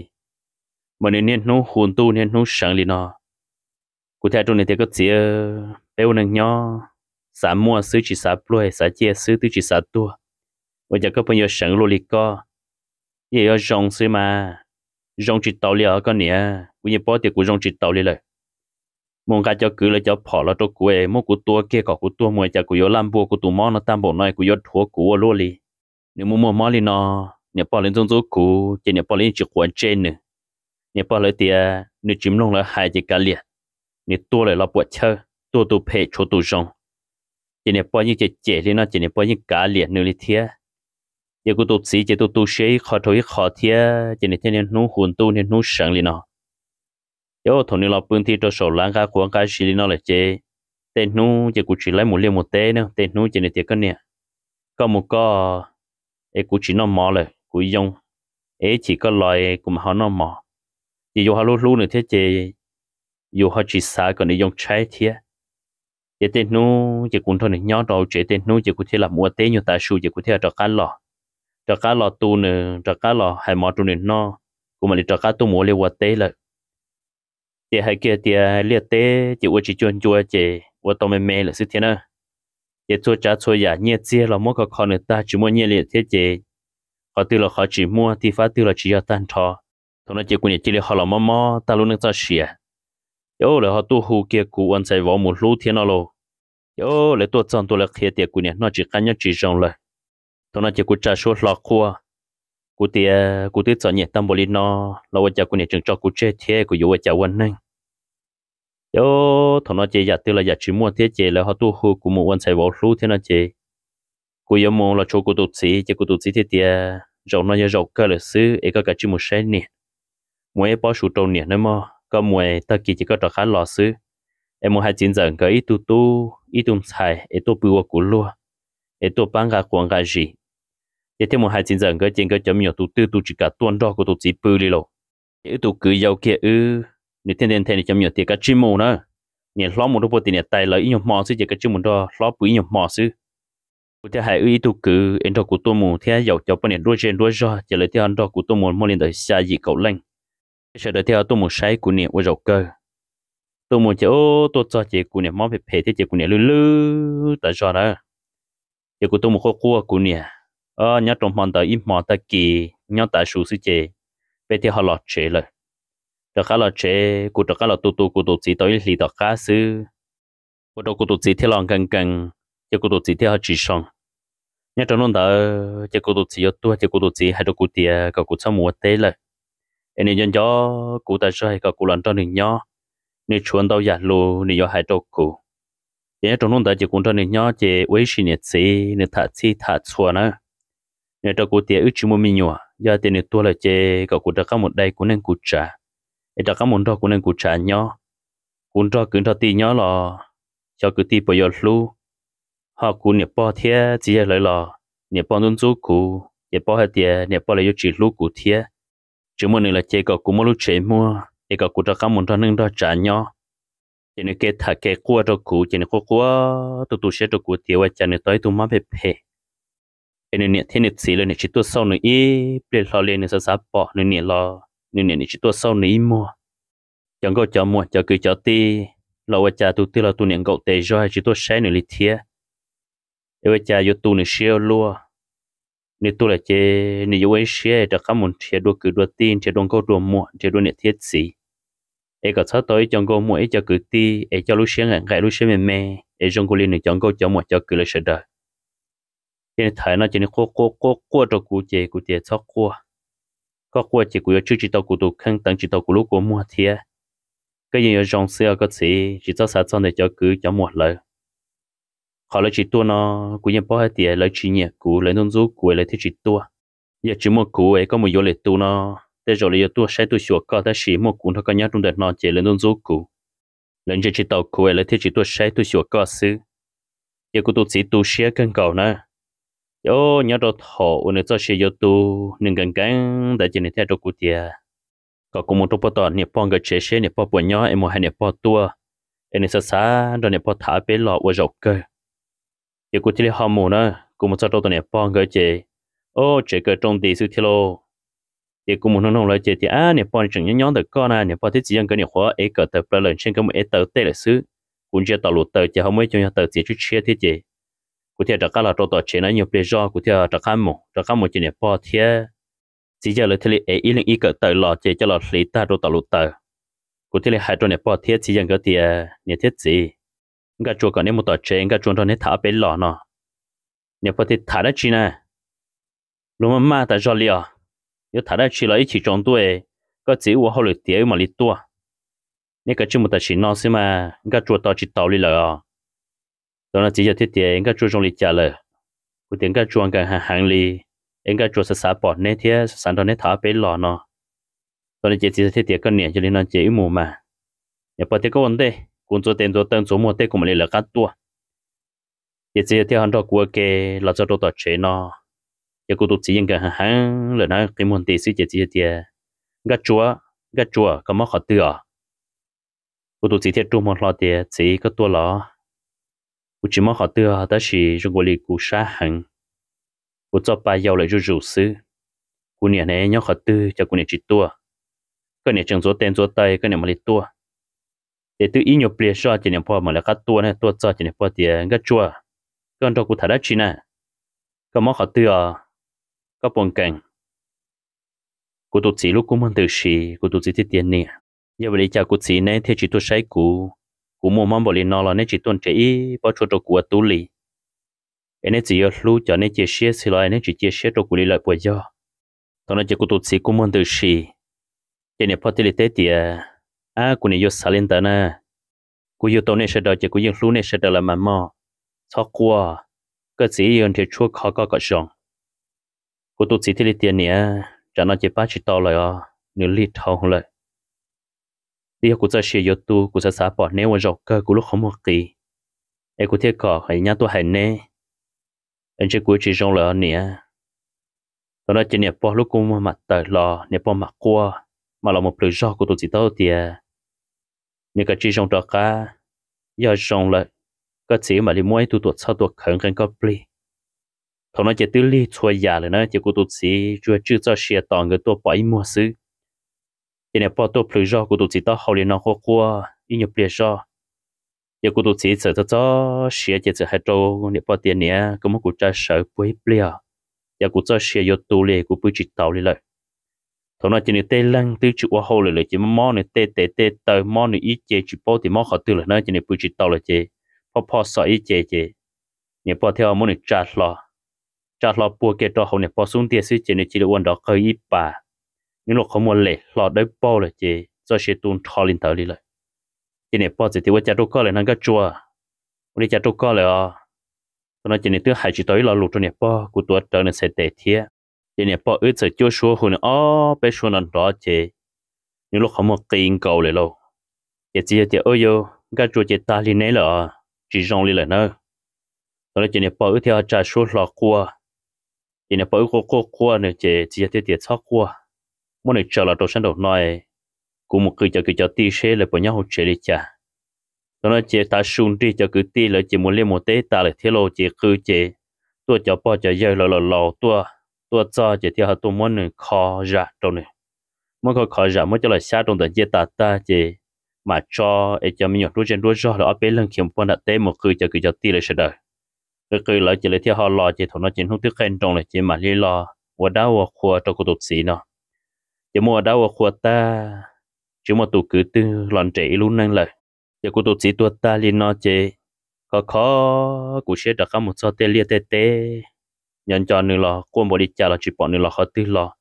มันเน้นหุ้นหุ่นตัวเน้นหุ้นฉันลีนอกูแท้ตรงนี้เด็กก็เสียเป้าหนึ่งย่อสามมัวซื้อจิสาปลวยสาเจียซื้อตัวชิสาตัว bây giờ có bao nhiêu sẵn lô lì co giờ ở rong xí mà rong chỉ tàu lì ở con nè bây bỏ tiền của rong chỉ tàu lì lại mong cả cho cứ là cho bỏ là cho quê mong của tua kia có của tua mua cho của yo bùa của tụ nó tam bộ nói của thua của lô lì nếu mua mua món lì nó bỏ lên trong chỗ cũ chỉ bỏ lên chỉ quấn trên nữa nếu bỏ lên tiền nếu chìm lông là hai chỉ cả liền nếu tua lại là bỏ chơi tua tụ phê chỗ tụ rong bỏ những chỉ chè thì nó bỏ những cả liền nữa thì thiệt giờ cô tụt sĩ giờ tụt tu sĩ khó thôi khó thia chỉ này thế nên nu hồn tu nên nu sáng liền nó giờ thằng này là bưng thì cho sầu lang cá cuốn cá xí liền nó là chế tên nu giờ cô chỉ lấy một liều một té nữa tên nu chỉ này thế cái nè có một co ấy cô chỉ nó mò rồi cô dùng ấy chỉ có loại cũng họ nó mò giờ giờ họ lú lú nữa thế chế giờ họ chỉ xả còn để dùng trái thia giờ tên nu giờ cũng thôi này nhỏ đầu chế tên nu giờ cô thế là mua té như ta sưu giờ cô thế là trò cá lò trả cá lò tu nè trả cá lò hải mò tu nè nó cũng mà đi trả cá tu mò liều tế là thì hai kia thì liều tế chỉ uống chỉ chuyên chua chỉ uống tôm mè mè là sự thế nào thì tôi trả tôi giả là mỗi cái con người ta chỉ mua nhẹ liệt thế chỉ họ từ là họ chỉ mua thì phát từ chỉ cho tan thọ thôi nó chỉ quân chỉ là họ là ta luôn đang xỉa yo là họ tu hù kia cụ ăn xài vỏ một lú thế nào lo yo là tôi chọn tôi là kia tiệt quân nó chỉ cá nhân chỉ trong lời cho nó chỉ cú cha số lọ khua cú tia cú tia sợ nhiệt tâm bồ linh nó lâu vợ cha cú nhiệt trường cho cú chết thế cú yêu vợ cha quân nè yo thằng nó chỉ giặt dạ tiêu là giặt chỉ mua thế chỉ là họ tu hú cú mua quân xài vào lú thế nó chỉ cú yêu mua là chỗ cú tu sĩ chỉ cú tu sĩ thế tia rau nó giờ rau cơ là xứ ấy có cả chỉ một sen nè mỗi bao sủ trâu nè nữa mà có mua ta kỳ chỉ có trò khá lọ xứ em mua hai chín giờ cái ít tu tu ít tu xài ít tu bự của cú lúa ít tu băng gà quăng gà gì giờ thêm một hai chín giờ cái trên cái chấm nhiều tụ tư tụ chỉ cả tuần đó của tụ chỉ bự đi lo ư tụ cứ giàu kia ư ừ, nếu thiên thiên thiên chấm nhiều thì cái chim mù nữa nè lo một lúc bữa thì nè tay lấy nhiều mò xứ chỉ cái chim mù đó lo bự nhiều mò xứ cụ hai ư tụ cứ em đó của tôi mù thế giàu cho bên nè đuôi trên đuôi do chỉ lấy thiên đó của tôi mù mỗi lần tới xa gì cậu lanh sợ đợi theo tôi mù say của nè qua giàu cơ tôi muốn chỗ tôi cho chị của nè mong phải phải thế chị của nè lư lư tại sao đó chị của tôi một cô cua của nè ờ nhớ trong mòn tới im mò ta kỳ nhớ tại số sư chế về thì họ lọt chế rồi đó khá lọt chế cụ đó khá lọt tu tu cụ tu chỉ tới lì đó khá sư cụ đó cụ tu chỉ theo lòng gần gần cho cụ tu chỉ theo họ chỉ xong nhớ trong nông đó cho cụ tu chỉ ở tu cho cụ tu chỉ hai đồ cụ tiề cả cụ sao mua tê rồi anh ấy nhân gió cụ ta sẽ hay cả cụ lần trong đường nhỏ nên chuẩn đâu giả lô nên do hai đồ cụ nhớ trong nông đó chỉ cụ trong đường nhỏ chỉ với sinh nhật gì nên thả chi thả chuẩn nữa nên cho cụ tiệt ước chú mua mi nhua giờ tiền này tua là chê cậu cụ đã có một đây cũng nên cụ trả để đã có một đó cũng nên cụ trả nhỏ cũng cho cứ cho tì nhỏ lò cho cứ tì bây giờ lu họ cụ nè bỏ thế chỉ là lời lò nè bỏ nôn chú cụ nè bỏ hết tiền nè bỏ lại chỉ lu cụ thế chú mua này là chê cậu cụ mua lúc chế mua để cậu cụ đã có một đó nên đó trả nhỏ chỉ nên kê thà kê cua cho cụ chỉ nên cua cua tụ tụ sẽ cho cụ tiêu và chỉ nên tới tụ má phê phê nên nè thế nè xí lên nè chỉ tua sau nè ý bên lo lên nè sao bỏ nên nè lo nè nè nè chỉ tua sau nè mua chẳng có chọn mua chẳng cứ chọn ti lo vợ cha tu ti lo tu niệm cậu tề rồi chỉ tua sáng nè lì thiê vợ cha vô tu nè siêu lúa nè tu là chế nè vô ấy siêu đã khám một thiê đua cứ đua tin chế đua câu đua mua chế đua nè thiết xí ấy có sau tới chẳng có mua ấy cho cứ ti ấy cho lúc sáng ngày lúc sáng mềm mềm ấy chẳng có liên nè chẳng có chọn mua cho cứ là sợ đời cái thời nó chỉ nên cố cố cố cố cho cụ chế cụ chế cho cố có cố chế cụ chú chỉ tàu cụ tụ khăn tận chỉ tàu cụ lúc của mua thiệt cái gì trong xưa có gì chỉ cho sát son để cho cứ cho một lời họ lấy chỉ tua nó cũng như bao hết tiền lấy chỉ nhẹ cũ lấy nông du cũ lấy thì chỉ tua giờ chỉ một cũ ấy có một yếu lấy tu nó để rồi lấy tua sẽ tu sửa có ta chỉ một cũ nó có nhát trong đợt nó chỉ lấy nông du cũ lấy chỉ chỉ tàu cũ ấy lấy thì chỉ tua sẽ tu sửa có xứ giờ cũng tu chỉ tu sửa cân cầu nữa yo nhớ đồ thọ ôn cho xe yo tu nên gần gần đã chỉ nên theo đồ cụ tia có cùng một chỗ bắt đầu nhập phong cái chế xe nhập phong bọn nhớ em muốn hay nhập phong tua em nên sa rồi nhập phong thả bé lọ và dọc cơ yo cụ tia hâm mộ nữa cùng một chỗ đồ nhập phong cái chế ô chế cái trong tỷ sư thi lô thì cũng muốn nông lại chế thì à nhập phong chẳng nhớ nhớ được con à nhập phong thấy chỉ cần cái nhập khóa ấy cỡ tập lên trên cái một ấy tờ tê là sư cũng chưa tạo lụt tờ chỉ không mấy cho nhà tờ chỉ chút chia thế chế cụ thể trắc là trâu tọt chế nó nhiều bề do cụ thể trắc khám mổ trắc khám mổ chỉ nè po thế chỉ giờ lấy thế lệ ấy linh ý cỡ tờ lò chế cho lò lấy ta trâu tọt lụt tờ cụ thể là hai trâu nè po thế chỉ giờ cái thì nè thế gì ngã chua còn nè một tọt chế ngã chua trâu nè thả bể lò nó nè po thế thả đó chi nè lúc mà ma ta cho liò nếu thả đó chi là ý chỉ trong tuổi có chỉ của họ lụt tiếc mà lít tua nè cái chung một tọt chỉ nó xem mà ngã chua tọt chỉ tàu đi lò đó là chỉ cho thiết tiền các chú trong lịch trả lời của tiền các chú cái hàng hàng li các chú sẽ xả bỏ nét thế sản đó nét thả bể lò nó đó là chỉ cho thiết tiền cái nè cho nên nó chỉ mù mà nhà bà thì có vấn đề cũng cho tiền cho tên số một tên của mình là cắt tua chỉ chỉ theo hàng đó của cái là cho đồ tọt chế nó nhà cũng tụt chỉ cái hàng hàng là nó cái môn tiền sự chỉ chỉ tiền các chú các chú có mất khó tiêu cũng tụt chỉ thiết trung một lọ tiền chỉ có tua lọ u chỉ mong họ tư họ chỉ trong gọi cụ sa hằng cụ cho ba giàu lại rủ rủ sư cụ nhà này nhóc họ tư cho cụ nhà chỉ tua cái này chẳng số tên số tay cái này mà lấy tua để tự ý nhộp lìa cho chỉ nhà po mà là cắt tua này tua cho chỉ nhà po thì ngắt chua cái đó cụ thả đất chi nè cái mong họ tư cái bồn cảnh cụ tụt chỉ lúc cũng muốn từ chỉ cụ tụt chỉ tiền nè giờ vậy cha cụ chỉ này thì chỉ tua sai cụ cú mua mắm bò lì nó là nên chỉ tuân chế ý bao chỗ đồ của tu lì em nên chỉ ở lu cho nên chia sẻ xí lại nên chỉ chia sẻ đồ của lì lại bây giờ tao nói chỉ cú tụt xí cú muốn từ xí chỉ nên phát tiền tết thì à cú nên yêu xả lên ta nè cú yêu tao nên sẽ đợi chỉ cú yêu lu nên sẽ đợi là mà mò sao qua cái gì yên thì chua khó có cái xong cú tụt xí thì tiền nè cho nó chỉ ba chỉ to lại à nếu lì thâu lại đi học cho xe yết tu cũng sẽ xã bỏ nếu mà dọc cơ của lúc không học kỳ em cũng thể cả hay nhá tôi hay nè anh chỉ cuối chỉ trong lời nè đó là chỉ nè bỏ lúc cũng mà tờ lò nè bỏ mặt qua mà là một lựa chọn của tôi chỉ tao thì nè cái chỉ trong đó cả giờ trong lời cái chỉ mà đi mua tụi tuột sau tuột khẩn cần có pli thằng nó chỉ tư li chua già rồi nè chỉ của tôi chỉ chưa chưa cho xe tòn người tôi bỏ mua xứ giờ này bắt đầu phơi gió của tụi chị ta hậu liên nó khó quá ít nhiều bia gió giờ của tụi chị sợ cho cho xia chỉ sợ hết trâu này bắt tiền nè có một cuộc trai sợ bơi bia giờ của cho xia vô tù lệ của bơi chị tàu lên lại thằng nào chỉ này tê lăng tư chịu qua hậu lại lại chỉ mò này tê tê tê tờ mò này ít chế chỉ bao thì mò khó tư lại nó chỉ này bơi chị tàu lại chế pop pop sợ ít chế chế này bắt theo mò này chặt lo chặt lo bùa kia đó hậu này bắt xuống tiền suy chế này chỉ được quan đó khơi ít bà những lúc không muốn lệ lọt đấy bao là chỉ do sẽ tuôn thò linh tới đi lại chỉ này bao giờ thì vợ cha tôi có lại năng cái chùa vợ cha tôi có lại à tôi nói chỉ này thứ hai chỉ tới là lụt cho này bao của tôi tới là sẽ tệ thiệt chỉ này bao ít sợ chưa xuống hồn ó bé xuống nằm đó chỉ những lúc không muốn tiền cầu lại lâu chỉ chỉ chỉ ơi yo cái chùa chỉ ta lên này là chỉ rong lên là nữa tôi nói chỉ này bao ít thì cha xuống là cua chỉ này bao ít cua cua nữa chỉ chỉ chỉ chỉ chóc cua muốn để chờ là tôi sản đầu nói cũng một cứ cho cứ cho ti xe là bọn nhau hỗ trợ đi chả cho nó chế ta xuống đi cho cứ ti là chỉ muốn lên một tế ta là thiết lộ chế cứ chế tôi cho bao cho giờ là là lò tôi tôi cho chế theo tôi muốn này khó ra trong này muốn khó khó ra muốn cho là xa trong tận chế ta ta chế mà cho ấy cho mình nhọt đuôi trên đuôi do là ở bên lần kiếm quan đã tế một cứ cho cứ cho ti là sẽ đời cái cứ là chỉ lấy theo họ lò chỉ thằng nó chỉ không tiếc khen trong này chỉ mà lý lò và đau và khua trong cuộc tục sĩ nó chỉ mua đâu khuất ta chỉ mua tụ cứ tư lòn trẻ luôn năng lời giờ cô tụ sĩ tua ta liền nó chế khó khó cụ sẽ đặt các một số tê lia tê tê nhận cho nữ lò quân bỏ đi trả là chỉ bỏ nữ lò khó tư lò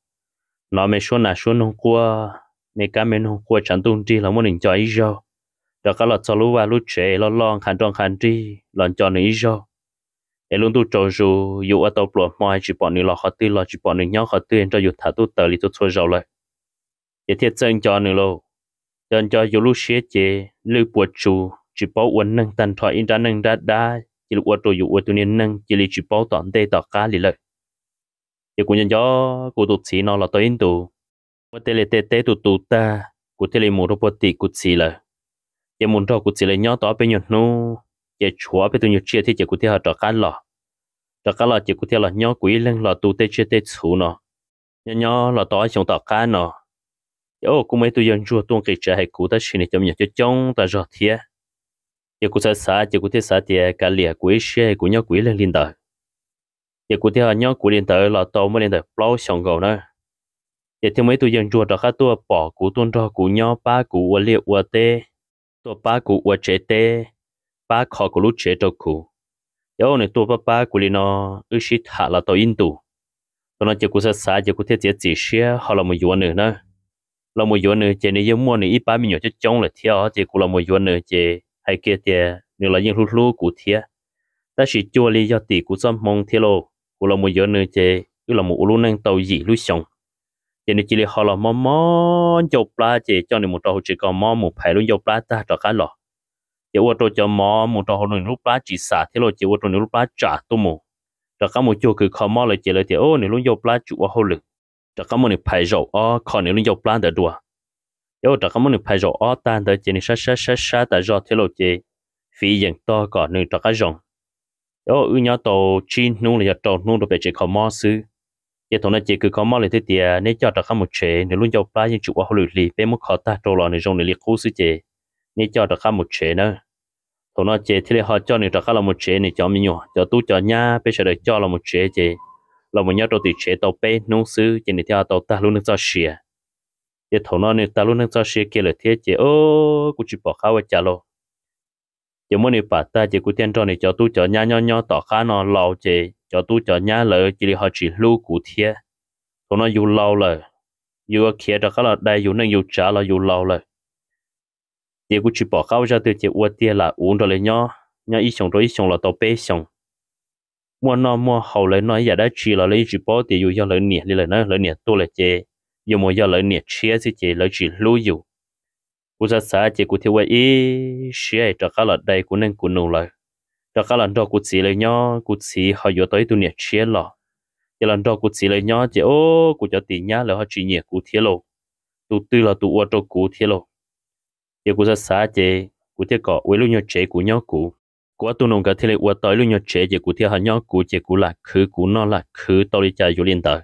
nó mới xuống là xuống hông qua mấy cá mấy hông qua chẳng tung chi là muốn định cho ý do đó các lọt cho lũ và lũ trẻ lò lò khăn tròn khăn chi lon cho nữ ý do để luôn tu trâu dù ở tàu bỏ mai chỉ bỏ nữ lò khó tư lò chỉ bỏ nữ nhau khó tư cho dù thả tu tờ li tu thôi rồi 也贴真叫你喽，真叫有路学姐路不住，只包我能单拖一张能哒哒，一路我都有我都能能，一里只包当地到家里了。也古人家古读起那了到印度，我这里带带读读哒，古这里木都不提古起了，也木到古起了鸟到边有奴，也 chúa 边都有 chia 贴也古贴好到家了，到家了也古贴了鸟古一扔了都带 chia 带出呢，鸟鸟了到上到家呢。yo cũng mấy tôi dân chùa tuôn cái trẻ hay cú ta xin cho mình cho chồng ta rõ thiệt giờ cú sa sa giờ cú thế sa thiệt cả lìa quý xe của nhau quý lên liên tờ giờ cú thế nhau quý liên tờ là tàu mới liên tờ plau xong gầu nữa giờ thế mấy tôi dân chùa đó khác tụi bỏ cú tuôn đó cú nhau ba cú uo liệt uo tê tụi ba cú uo chế tê ba khó cú lúc chế đâu cú giờ này tụi ba ba cú liên nó ước sĩ thả là tàu in tụ tôi nói giờ cú sa sa giờ cú thế chỉ chỉ xe họ là một yuan nữa nữa là một chỗ nữa chỉ nếu mua này ít ba mình nhỏ cho trông là thiệt chỉ cũng là một chỗ nữa chỉ hay kia tiền nếu là những lúc lúc của thiệt ta chỉ chua li do tỷ của xóm mong thiệt lô cũng là một chỗ nữa chỉ cứ là một lúc năng tàu gì lúc sống chỉ nếu chỉ là họ là mò mò chụp lá chỉ cho nên một trò chỉ còn mò một phải luôn chụp lá ta trò cá lọ chỉ ô tô cho mò một trò hồi lúc lá chỉ xả thiệt lô chỉ qua trò lúc lá trả tu mù trò cá một chỗ cứ khó mò lại chỉ lại thì ô nếu luôn chụp lá chủ ở hồ lực จะก็มันไปจอ้อคอนี่ลุงยกปลาเดือดัวเดี๋ยวจะก็มันไปจอ้อตาเดือเจนี่ชาชาชาชาแต่จอเทโลเจฟีอย่างต่อก่อนหนึ่งจะก็จงเดี๋ยวอือเนาะตัวจีนนู่นเลยจะตัวนู่นตัวไปเจคอมอซื้อเจ้าตัวนั้นเจคือคอมอเลยที่เดียเนี่ยจอจะก็มันเชนี่ลุงยกปลายังจุว่าเขาหลุดลีเป็นมุขอตาตัวหล่อในจงในลีคู่ซื้อเจเนี่ยจอจะก็มันเชนะตัวนั้นเจที่เลยเขาจอเนี่ยจะก็เรามันเชนี่จอมีอยู่จอตู้จอหน้าไปเฉลยจอเรามันเชเจ là mình nhớ đồ thì chế tàu bê nông sư chỉ để theo tàu ta luôn nước cho xìa để à. thầu nó nên ta luôn nước cho xìa kia là thế chứ, ô cũng chỉ bỏ khá vậy chả lo chỉ muốn đi bà ta chỉ cũng tiền cho này cho tôi cho nhá nhó nhó tỏ khá nó lâu chế cho tôi cho nhá lỡ chỉ để họ chỉ lưu cụ thế thầu nó dù lâu rồi dù ở kia đó khá là đây dù nên dù trả là dù lâu rồi chỉ cũng chỉ bỏ khá cho tôi chỉ uất tiền là uống rồi lấy nhó nhá ít xong rồi ít xong là tàu bay xong mua nó mua hậu lấy nó giờ đã chỉ là lấy chỉ bỏ thì dù cho lấy nhiệt lấy nó lấy nhiệt tôi là chế dù mua cho lấy nhiệt chia thì chế lấy chỉ lưu dụ. cú ra xã chế cú thiếu ý chia cho các lần đây cú nên cú nổ lại cho các lần đó cú chỉ lấy nhau cú chỉ họ vô tới tu nhiệt chia lọ cho lần đó cú chỉ lấy nhau chế ô cú cho tiền nhá là họ chỉ nhiệt cú thiếu lộ tụ tư là tụ ô cho cú thiếu lộ giờ cú ra xã chế cú thiếu cọ với lúc nhau chế cú nhau cú của tu nông cái thì lại tới luôn nhau chế chỉ của thiên hạ nhau của chỉ của là khứ của nó là khứ tao đi chơi vô liên tới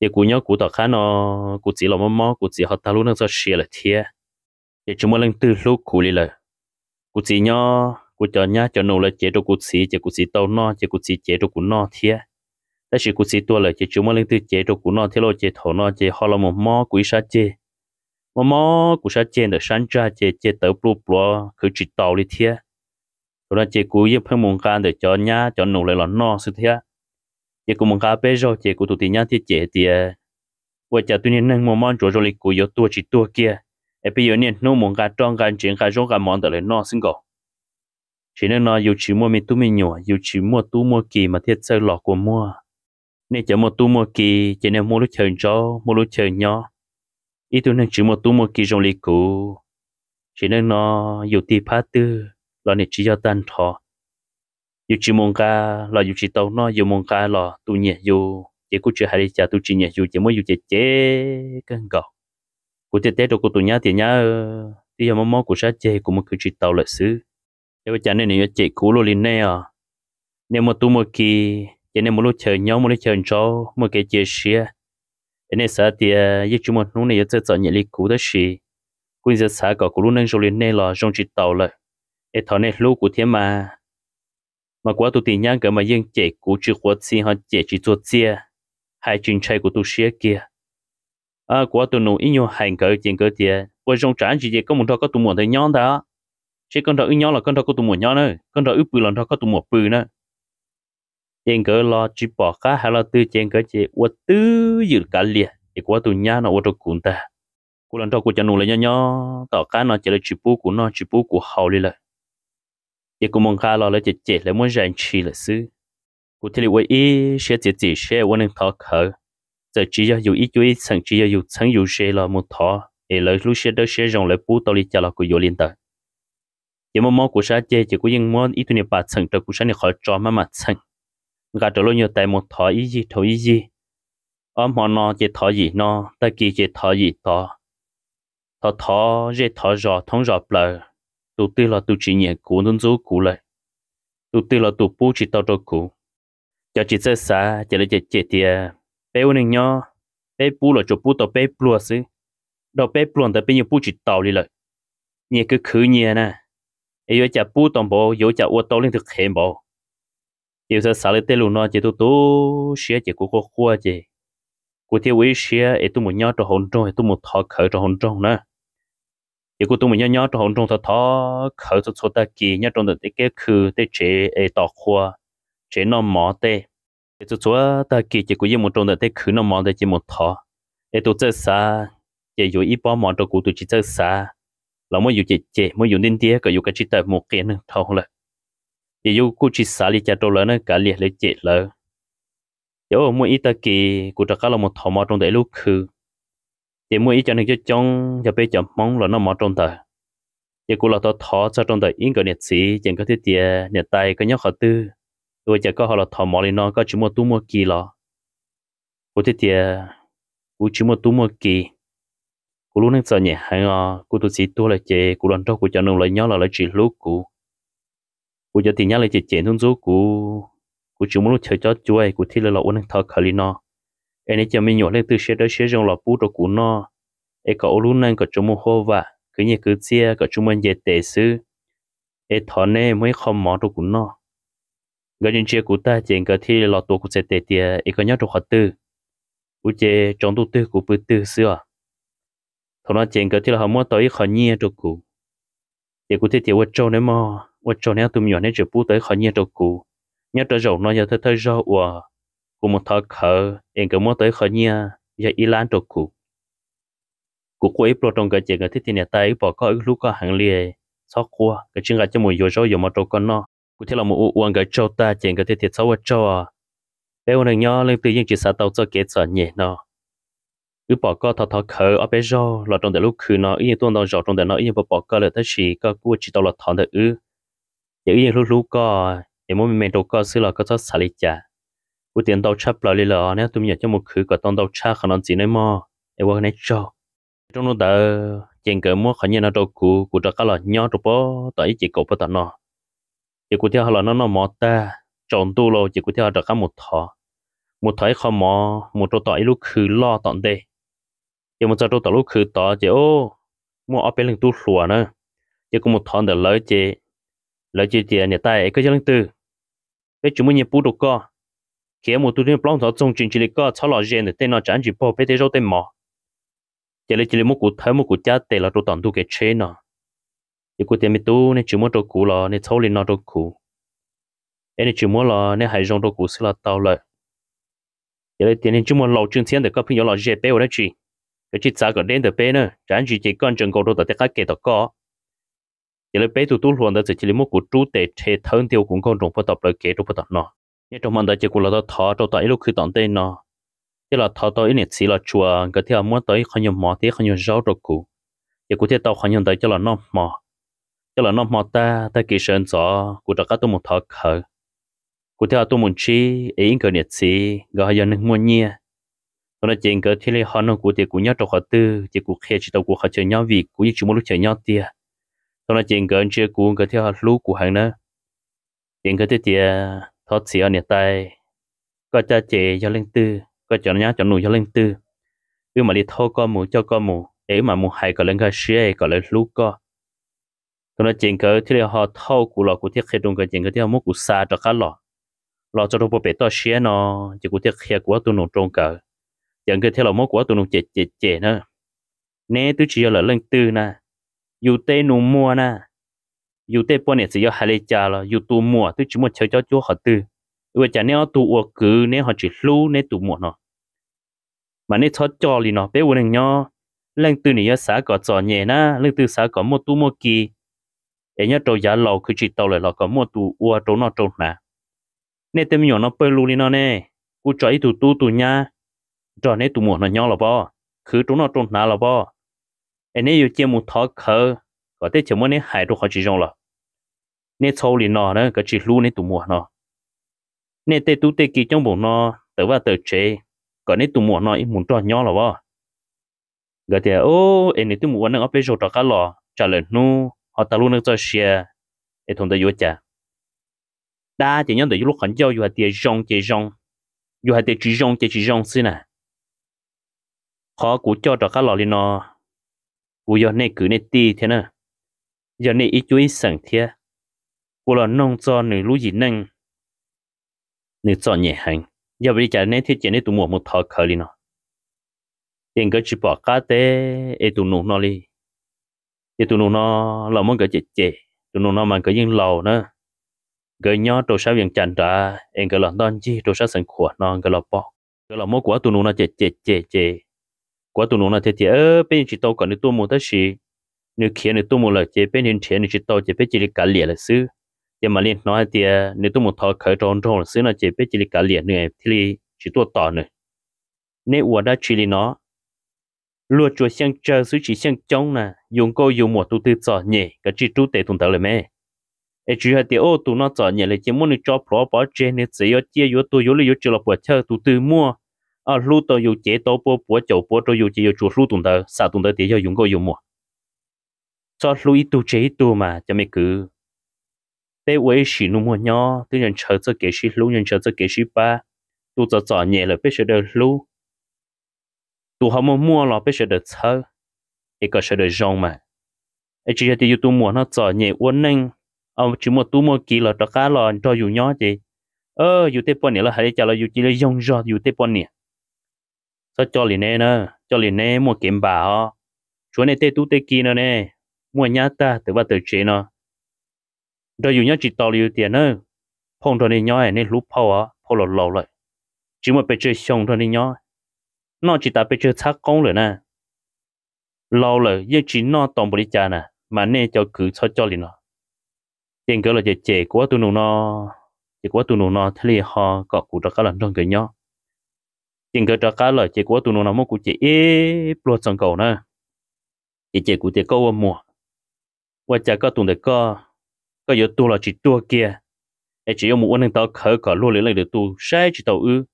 chỉ của nhau của tao khá nó của chỉ là mắm mắm của chỉ ta luôn nó cho xia là thiên chỉ chúng mới lên từ lúc của đi là của chỉ nhau của cho nhau cho nô là chế độ của chỉ chỉ của tao nó chỉ của chế độ của nó thiên ta chỉ của chỉ tua là chỉ chúng mới lên từ chế độ của nó thiên lo chế thổ nó chế họ là một mắm của sa chế mắm mắm của sa chế được sáng ra chế chế tới lúc lo cứ chỉ tao đi thiên rồi là chị cú giúp phải muốn can để cho nhá cho nụ lại là no sự thế chị cú muốn cá bây giờ chị cú tụt tiền nhá thì chị thì vợ ờ, cha tuy nhiên nâng mồm mòn chỗ rồi cú yếu tua chỉ tua kia em bây giờ nên nô muốn cá trong cá chuyện cá rong cá mòn để lại no sinh cổ, chỉ nên nói yêu chỉ mua mi tu mi nhỏ yêu chỉ mua tu mua kỳ mà thiết sơ lọ của mua nên chỉ mua tu mua kỳ chỉ nên mua lúc chơi cho mua lúc chơi nhỏ ít tu nên chỉ mua tu mua kỳ trong lịch cũ chỉ nên nó yêu ti phát tư lo nè chỉ cho tan thọ yêu chỉ mong cả lo yêu chỉ tàu nó yêu mong cả lo tu nhẹ yêu, chỉ cũng chưa hay đi chả tu chỉ nhẹ dù chỉ mới yêu chỉ chế cân cầu cụ thể thế đồ cụ tu nhá thì nhá thì giờ mong mong cụ sát chế cũng mới cứ chỉ tàu lại xứ để bây giờ này nhớ chế cũ lo liền nè à nếu mà tu một kỳ chỉ nên một lúc chờ nhau một lúc chờ nhau một cái chế xia thế nên sao thì giờ chúng mình lúc này giờ sẽ chọn nhẹ lịch cũ đó xí cũng giờ sao cả cũ luôn nên rồi liền nè là trong chỉ tàu lại e thọ này lú của thiên mà mà quá tụi tiền nhân cái mà yên chế cũ chữ quá chi họ chế chỉ cho chia hai chuyện chạy của tụi xe kia à quá tụ nụ ít nhiều hành cỡ tiền cỡ tiền qua trong trán chỉ có một thọ có tụi muốn thấy nhon đó chỉ con thọ ư nhon là con thọ có tụi muốn nhon nữa con thọ ư bự là thọ có tụi muốn bự nữa tiền cỡ lo chỉ bỏ khá hay là tư tiền cỡ chế quá tư dự cả liền thì quá tụi nhang nó quá tụ cuốn ta cú lần thọ của chân nụ là nhon nhon tỏ cá nó chỉ là chỉ bú của nó chỉ bú của hậu đi lại 也古蒙卡老了就接了么人去了事。古这里我一些这这些我能讨口，这只要有一就一层，只要有层有些了么讨，也了路些都些用来不道理家了古有领导。也么么古啥这这古应么一顿把层的古啥你好找慢慢层，俺这路要带么讨一一头一一，俺么那这讨一那，但给这讨一讨，讨讨这讨绕通绕不了。đầu tiên là tụi chỉ nhẹ cú nôn dấu cú lại đầu tiên là tụi bố chỉ tạo cho cú cho chị sẽ xa chị lại chị chị thì à. bé ôn anh nhá bé bố là chỗ bố tạo bé bùa xí đó bé là tao bé à nhiều bố chỉ tạo đi lại nhẹ cứ khứ nhẹ nè ấy giờ chả bố tao bỏ giờ chả ô tao lên thực hiện bỏ giờ sẽ xa lại tên luôn nó chị tụi tụi xía chị cũng có khoa chị của thiếu ý xía ấy tụi một nhá cho hồn trong ấy tụi một thọ khởi cho hồn trong nữa 也个东门伢伢这红中头他口子错得几，伢中的这个口的这诶大花，这那毛的，这就错得几，结果也么中的这口那毛的这么他，也都这啥，也有一把毛的骨头去这啥，那么有姐姐，么有恁爹个有个记得莫给呢，他了，也有过去啥里家到了呢，家里来接了，有么一得几，骨头卡了么他毛中的路口。thì mua ý cho nên cho trong cho bé giờ mong là nó mò trong tờ giờ cũng là tôi thọ cho trong tờ in cái nhiệt sĩ chẳng có thiết tiền nhiệt tay có nhóc họ tư tôi chỉ có họ là thọ mò lên nó có chỉ mua tu mua kỳ lo của thiết tiền của chỉ mua tu mua kỳ của lúc nãy giờ nhỉ hay ngò của tôi chỉ tu là chế của lần trước của cho nên là nhớ là là chỉ lúc của của giờ thì nhớ là chỉ chế thun số của của chỉ muốn chơi cho chuối của thiết là là uống thọ khởi nó anh ấy cho mình nhỏ lên từ xe đó xe rong lọ bút rồi cũ nó em có ôn năng có chúng mua hô và cứ như cứ chia có chúng mình dệt tệ sư em thọ nè mới không mỏ rồi cũ nó gần như chia cũ ta chỉ có thi lọ tổ cũ sẽ tệ tiền, em có nhớ được họ tư cú chê trong tu tư cú bự tư xưa thằng nó chỉ có thi là họ mua tới khỏi nhia được cũ, để cụ thi thì vợ trâu nè mà vợ trâu nè à, tụi nhỏ nên chụp bút tới khỏi nhia được cũ, nhớ tới rầu nó giờ thấy thấy rau cũng một thọ khờ em cũng muốn tới khờ nhia giờ y lan trộn cụ cụ quấy pro trong cái chuyện cái thiết tiền nhà tay bỏ có lúc có hàng lìa sót qua cái chuyện cái cho mùi dồi dồi mà trộn con nó cụ thế là một uống cái châu ta chuyện cái thiết thiệt sáu châu à bé ông này nhỏ lên tự nhiên chỉ xa tàu cho kết sợ nhẹ nó cứ bỏ co thọ thọ khờ ở bé rô là trong đại lúc khứ nó ý nhiên tuôn đang rõ trong đại nó ý nhiên bỏ bỏ co là tất chỉ có cua chỉ tàu là thọ đại ư giờ ý nhiên lúc lúc co giờ muốn mình mình đồ có xưa là có cho xả lý chả cú tiền đâu chắp lại lì lò nếu tụi mình cho một khứ có tông đâu chắp khả năng gì nữa mà em qua này cho trong lúc đó chèn cỡ mua khả nhiên là đâu cụ cụ đó cả là nhỏ tụi bó tại chỉ cổ bó tận nó chỉ cụ theo là nó nó mò ta chọn tu lô chỉ cụ theo đó cả một thọ một thọ không mò một chỗ tại lúc khứ lo tận đây chỉ một chỗ tại lúc khứ tọ chỉ ô mua ở bên lưng tu sửa nữa chỉ có một thọ để lấy chỉ lấy chỉ tiền nhà tay cái chân tư cái chúng mình nhập bút được co khi một tụi nó plong thọ trong chuyện chỉ là có cháu lọ gen để tên nó chẳng chỉ bỏ bé thế rồi tên mỏ chỉ là chỉ là một cụ thấy một cụ cha tệ là đồ tận tụi cái chế nó thì cụ tiền mình tu nên chỉ muốn đồ cụ là nên cháu lên nó đồ cụ nên chỉ muốn là nên hãy dùng đồ cụ sẽ là tao lợi chỉ là tiền nên chỉ muốn lâu chân tiền để có pin là dễ bé ở đây, chỉ cái chỉ giá cái đến được bé nữa tránh chỉ chỉ con chân cầu đồ tại cái cái đó có chỉ là bé tụi tu luôn đó chỉ là một cụ trụ tệ chế thân tiêu cũng còn trồng phát tập lợi kế trồng phát tập nó như trong màn đại chỉ của là thọ trong tại lúc khi tận tên nó thế là thọ tới nét xí là chùa cái theo muốn tới không nhiều mỏ thế không nhiều rau rồi cụ giờ cụ thể tao không nhiều tới cho là nó mỏ cho là nó mỏ ta ta kỳ sơn gió cụ đã cắt tôi một thọ khờ cụ theo tôi muốn chi ý cái nét xí gọi giờ những mua nhia tôi nói chuyện cái thế là họ nó cụ thì cụ nhớ trong họ tư chỉ cụ khe chỉ tao cụ họ chơi nhau vì cụ như chúng một lúc chơi nhau tia tôi nói chuyện cái anh chưa cụ cái theo lúc cụ hàng nữa chuyện cái thế tia thọ chỉ ở nhà tay có cha chị cho linh tư có cho nhá cho nụ cho linh tư cứ mà đi thâu con mù cho con mù ấy mà mù hay có lên cái xe có lên lú co tụi nó chuyện cỡ là họ thâu cụ lọ cụ thiết khi đúng cái chuyện cỡ thì họ muốn cụ xa cho cá lọ lọ cho nó bộ bể to xe nó chỉ cụ thiết khi của tụi nó trông cỡ chẳng cái theo là mốt của tụi nó chè chè chè nữa nè tôi chỉ là linh tư na, dù tê nụ mua na dù dù tế 有的半年只要还来家了，有多么都只么悄悄做好的，因为讲你要多我个，你好只路你多么呢？mà nếu thoát cho thì nó bé uống nhau lần từ này xã có trò nhẹ na lần từ xã có một tu một kỳ em nhớ trâu giá lầu cứ chỉ tàu lại là có một tu ua trâu nó trâu mà nên tem nhỏ nó bơi lù đi nó nè cú cho ít tu tu tu nha trò nên tu muốn nó nhau là bò, cứ trâu nọ trâu nà là bò. em nếu yêu chơi một thọ khờ và thế chỉ muốn nên hại được họ chỉ dùng là nên sâu liền nó đó cái chỉ lu nên tụ mua nó nên tê tu tê kỳ trong bụng nó tới và tới chế còn nên tụ mua nó ít muốn cho nhỏ là bao gạt thì ô em nên tụ mua nó ở bên chỗ đó cả lò trả lời nu họ ta luôn nó cho xe để thằng ta vô chả đa chỉ nhân để lúc khẩn giao vừa tiền rong tiền rong vừa tiền chỉ rong tiền chỉ rong xin à khó cú cho đó cả lò liền nó cú do nên cứ nên ti thế nào giờ này ý chú ý sẵn thia cô là nông cho nữ lũ gì nâng nữ cho nhẹ hành giờ bây giờ này thiết chế này tụi mua một thọ khởi đi nó tiền cái chỉ bỏ cá tế ấy tụi nụ nó đi ấy tụi nụ nó là muốn cái chế chế tụi nụ nó mà cái những lầu nữa cái nhỏ đồ sáu vẫn chẳng trả em cái lần đón chi đồ sáu sẵn khủa nó cái lọ bỏ cái lọ mua của tụi nụ nó chế chế chế chế của tụi nụ nó thiết chế ơ bây giờ chỉ tao còn đi tụi mua tới gì nếu kia nếu tôi muốn là chế bên hiện chế nếu chỉ tàu chế bên chỉ là cả liền là xứ chế mà liên nói thì à, nếu tôi muốn thọ khởi tròn tròn là là chế bên chỉ là cả liền nữa thì chỉ tôi tỏ nữa nếu ở đó chỉ là nó lúa chua sang chờ xứ chỉ sang trống dùng cô dùng một tu tư trò nhẹ cái chỉ tu tệ thùng là mẹ ấy chỉ hay thì ô tụ nó trò nhẹ là chỉ muốn cho bỏ bỏ trên nếu chỉ có chia yếu tôi yếu là yếu chỉ là bỏ chơi mua à lúa tôi yếu chế tôi bỏ bỏ chậu bỏ tôi yếu chỉ yếu chuột lúa sao tùng tàu thì yếu dùng cô dùng mua cho lui tu chế tu mà cho mấy cứ tế quế chỉ nu mua nhỏ tự nhiên chờ cho kế sĩ lu nhân chờ cho kế sĩ ba tu cho cho nhẹ là biết sẽ được lu tu không mua mua là biết sẽ được chờ ấy có sẽ được rong mà ấy chỉ là tiêu tu mua nó cho nhẹ uốn nâng ông chỉ mua tu mua kỳ là đặc cá là cho dù nhỏ gì. ơ dù tế bọn này là hãy cho là dù chỉ là dòng gió dù tế bọn này sao cho liền nè cho liền này mua kiếm bà ho chúa này tế tu tế kia nè mua nhà ta từ bắt từ chế nó đời dù nhớ chỉ tao liu tiền nữa phong thôi nên nhớ nên lúc phao á phao lột lột lại chỉ một bề chơi xong thôi nên nhớ nó chỉ ta bề chơi thắc công rồi nè lâu rồi giờ chỉ nó tổng bồi cha nè mà nên cho cứ cho cho liền nó tiền cỡ là chế chế của tụi nó chế của tụi nó thế thì họ có cụ đó các lần trong cái nhớ tiền cỡ đó các lời chế của tụi nó muốn cụ chế ế lo trong cầu nè chế chế cụ chế câu mua 我家个懂得个，个有多了只多个，而且要么我能到可可落来那个多，晒只到呃，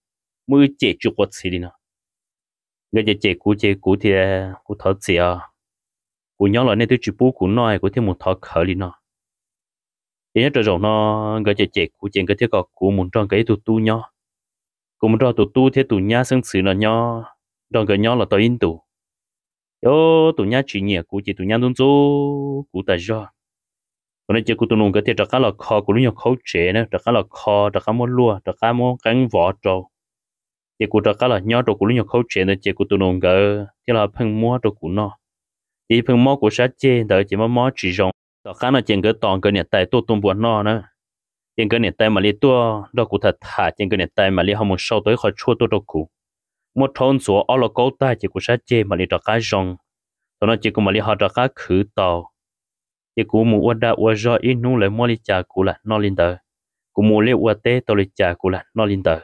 没有解决过吃的呢。người giờ chạy cú chạy cú thì cú thở gì à cú nhớ lại nên tôi chụp bố cú nói cú thì một thở khởi lên nó thì nhớ rồi nó người giờ chạy cú chạy cái thế có cú muốn trong cái tụ tu nhó cú muốn trong tụ tu thế tụ nhá sân sự nó nhó trong cái nhó là tôi in tụ yo tụi nha chỉ nhẹ cụ chỉ tụi nha luôn chú cụ ta do còn đây chỉ cụ tụi nông cái thiệt trắc là khó cụ lúc khó chế nữa trắc là khó trắc mua lúa trắc mua cánh vỏ trâu chỉ cụ trắc là nhớ trâu cụ lúc khó chế nữa chỉ cụ tụi nông cái thì là phăng mua trâu cụ nó chỉ phăng mua cụ sát chế đợi chỉ mua mua chỉ rong đó khá là chuyện cái toàn cái này tại to tung buồn nó nữa chuyện cái này tại mà li to đó cụ thật thà chuyện cái này tại mà li không muốn sau tới khỏi chua tôi đâu cụ một thôn số ở là câu ta chỉ có sát chế mà lì trọc cá rong tao nó chỉ có mà lì họ trọc cá khử tàu chỉ có mù ua đa ua do in nu lấy mua lì chả cũ là nó linh tờ cũng mù lì ua tê tao lì chả cũ là nó linh tờ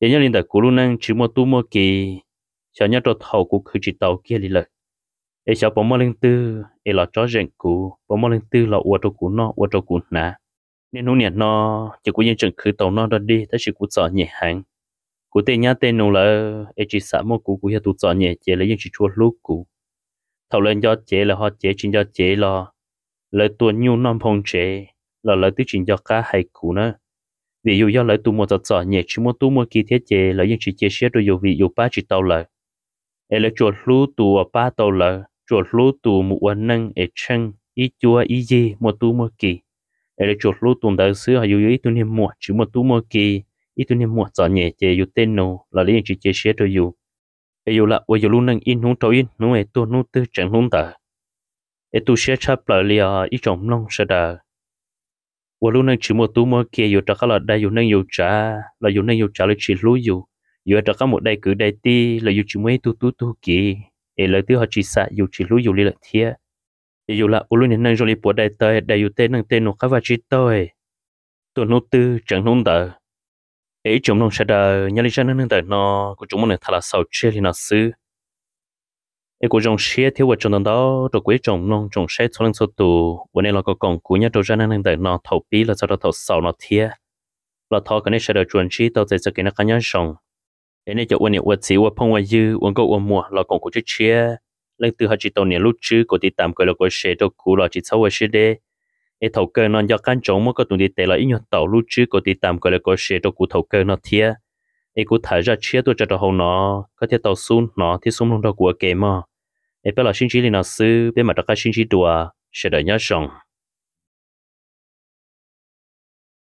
giờ nhớ linh tờ cũ luôn năng chỉ mua tu mua kỳ cho nhớ trọc thầu cũ khử chỉ tàu kia lì lợi ấy sao bấm mua linh tư ấy là chó rèn cũ bấm mua linh tư là ua trọc cũ nó ua trọc cũ nà nên nó nè nó chỉ có nhân trường khử tàu nó ra đi ta chỉ có sợ nhẹ hàng cụ thể nhá tên nó là ấy chỉ sợ một cụ cụ hiện tụt chọn nhẹ chế là những chỉ chuột lúc cụ thầu lên cho chế là họ chế chính cho chế là lời tuần nhu non phong chế là lời tư chính cho cá hay cụ nữa ví dụ do lời tu một chọn nhẹ chỉ một tu một kỳ thiết chế là những chỉ chế xét rồi dù ví dụ ba chỉ tàu lời ấy là chuột lú tu ở ba tàu lời chuột lú tu một quần năng ấy chân ý chúa ý gì một tu một kỳ ấy là chuột lú tu đời xưa hay dù ý tu niệm một chỉ một tu một kỳ ít tuần này mua nhẹ chế tên nó là liên chỉ chế xe cho yêu yêu là bây luôn năng in húng trâu in nó tu nó tư chẳng luôn tờ ấy xe chấp lại lia ít trọng long sẽ đờ và luôn năng chỉ một tu mua kia yêu chắc là đây yêu năng yêu trả là yêu năng yêu trả là chỉ lối yêu yêu chắc một đại cử đại ti là yêu chỉ mấy tu tu tu kia ấy là thứ họ chỉ sợ yêu chỉ lối yêu liên là thiệt yêu là ulu nên năng rồi bỏ đại tới đại yêu tên năng tên nó khá và chỉ tới tu nó tư chẳng luôn tờ ấy chúng nó sẽ đờ nhà lý dân nên tại nó của chúng mình thà là sau chia thì nó xứ ấy của chúng chia thiếu vật chúng đó rồi cuối chúng nó chúng sẽ cho nên số tù vấn đề là có còn cú nhà đầu dân nên tại nó thầu bí là sau đó thầu sau nó thiê là thọ cái này sẽ đờ chuẩn chi tao sẽ cái nó cá nhân sống ấy này cho vấn đề vật gì vật phong vật dư vấn câu vật mua là còn của chia lên từ hai chỉ tàu này lúc trước của đi tạm gọi là của sẽ đâu cú là chỉ sau vật sẽ đê ai thầu cơ nó do căn chống mà có tụi đi tệ là ít nhiều tàu lúc trước có đi tạm gọi là có xe đâu cụ thầu cơ nó thiệt ai cụ thả ra chia tôi cho tàu hậu nó có thể tàu xuống nó thì xuống luôn đâu của kề mà ai bây là sinh chỉ là sư bên mặt đặt cái sinh chỉ đùa sẽ đợi nhớ rằng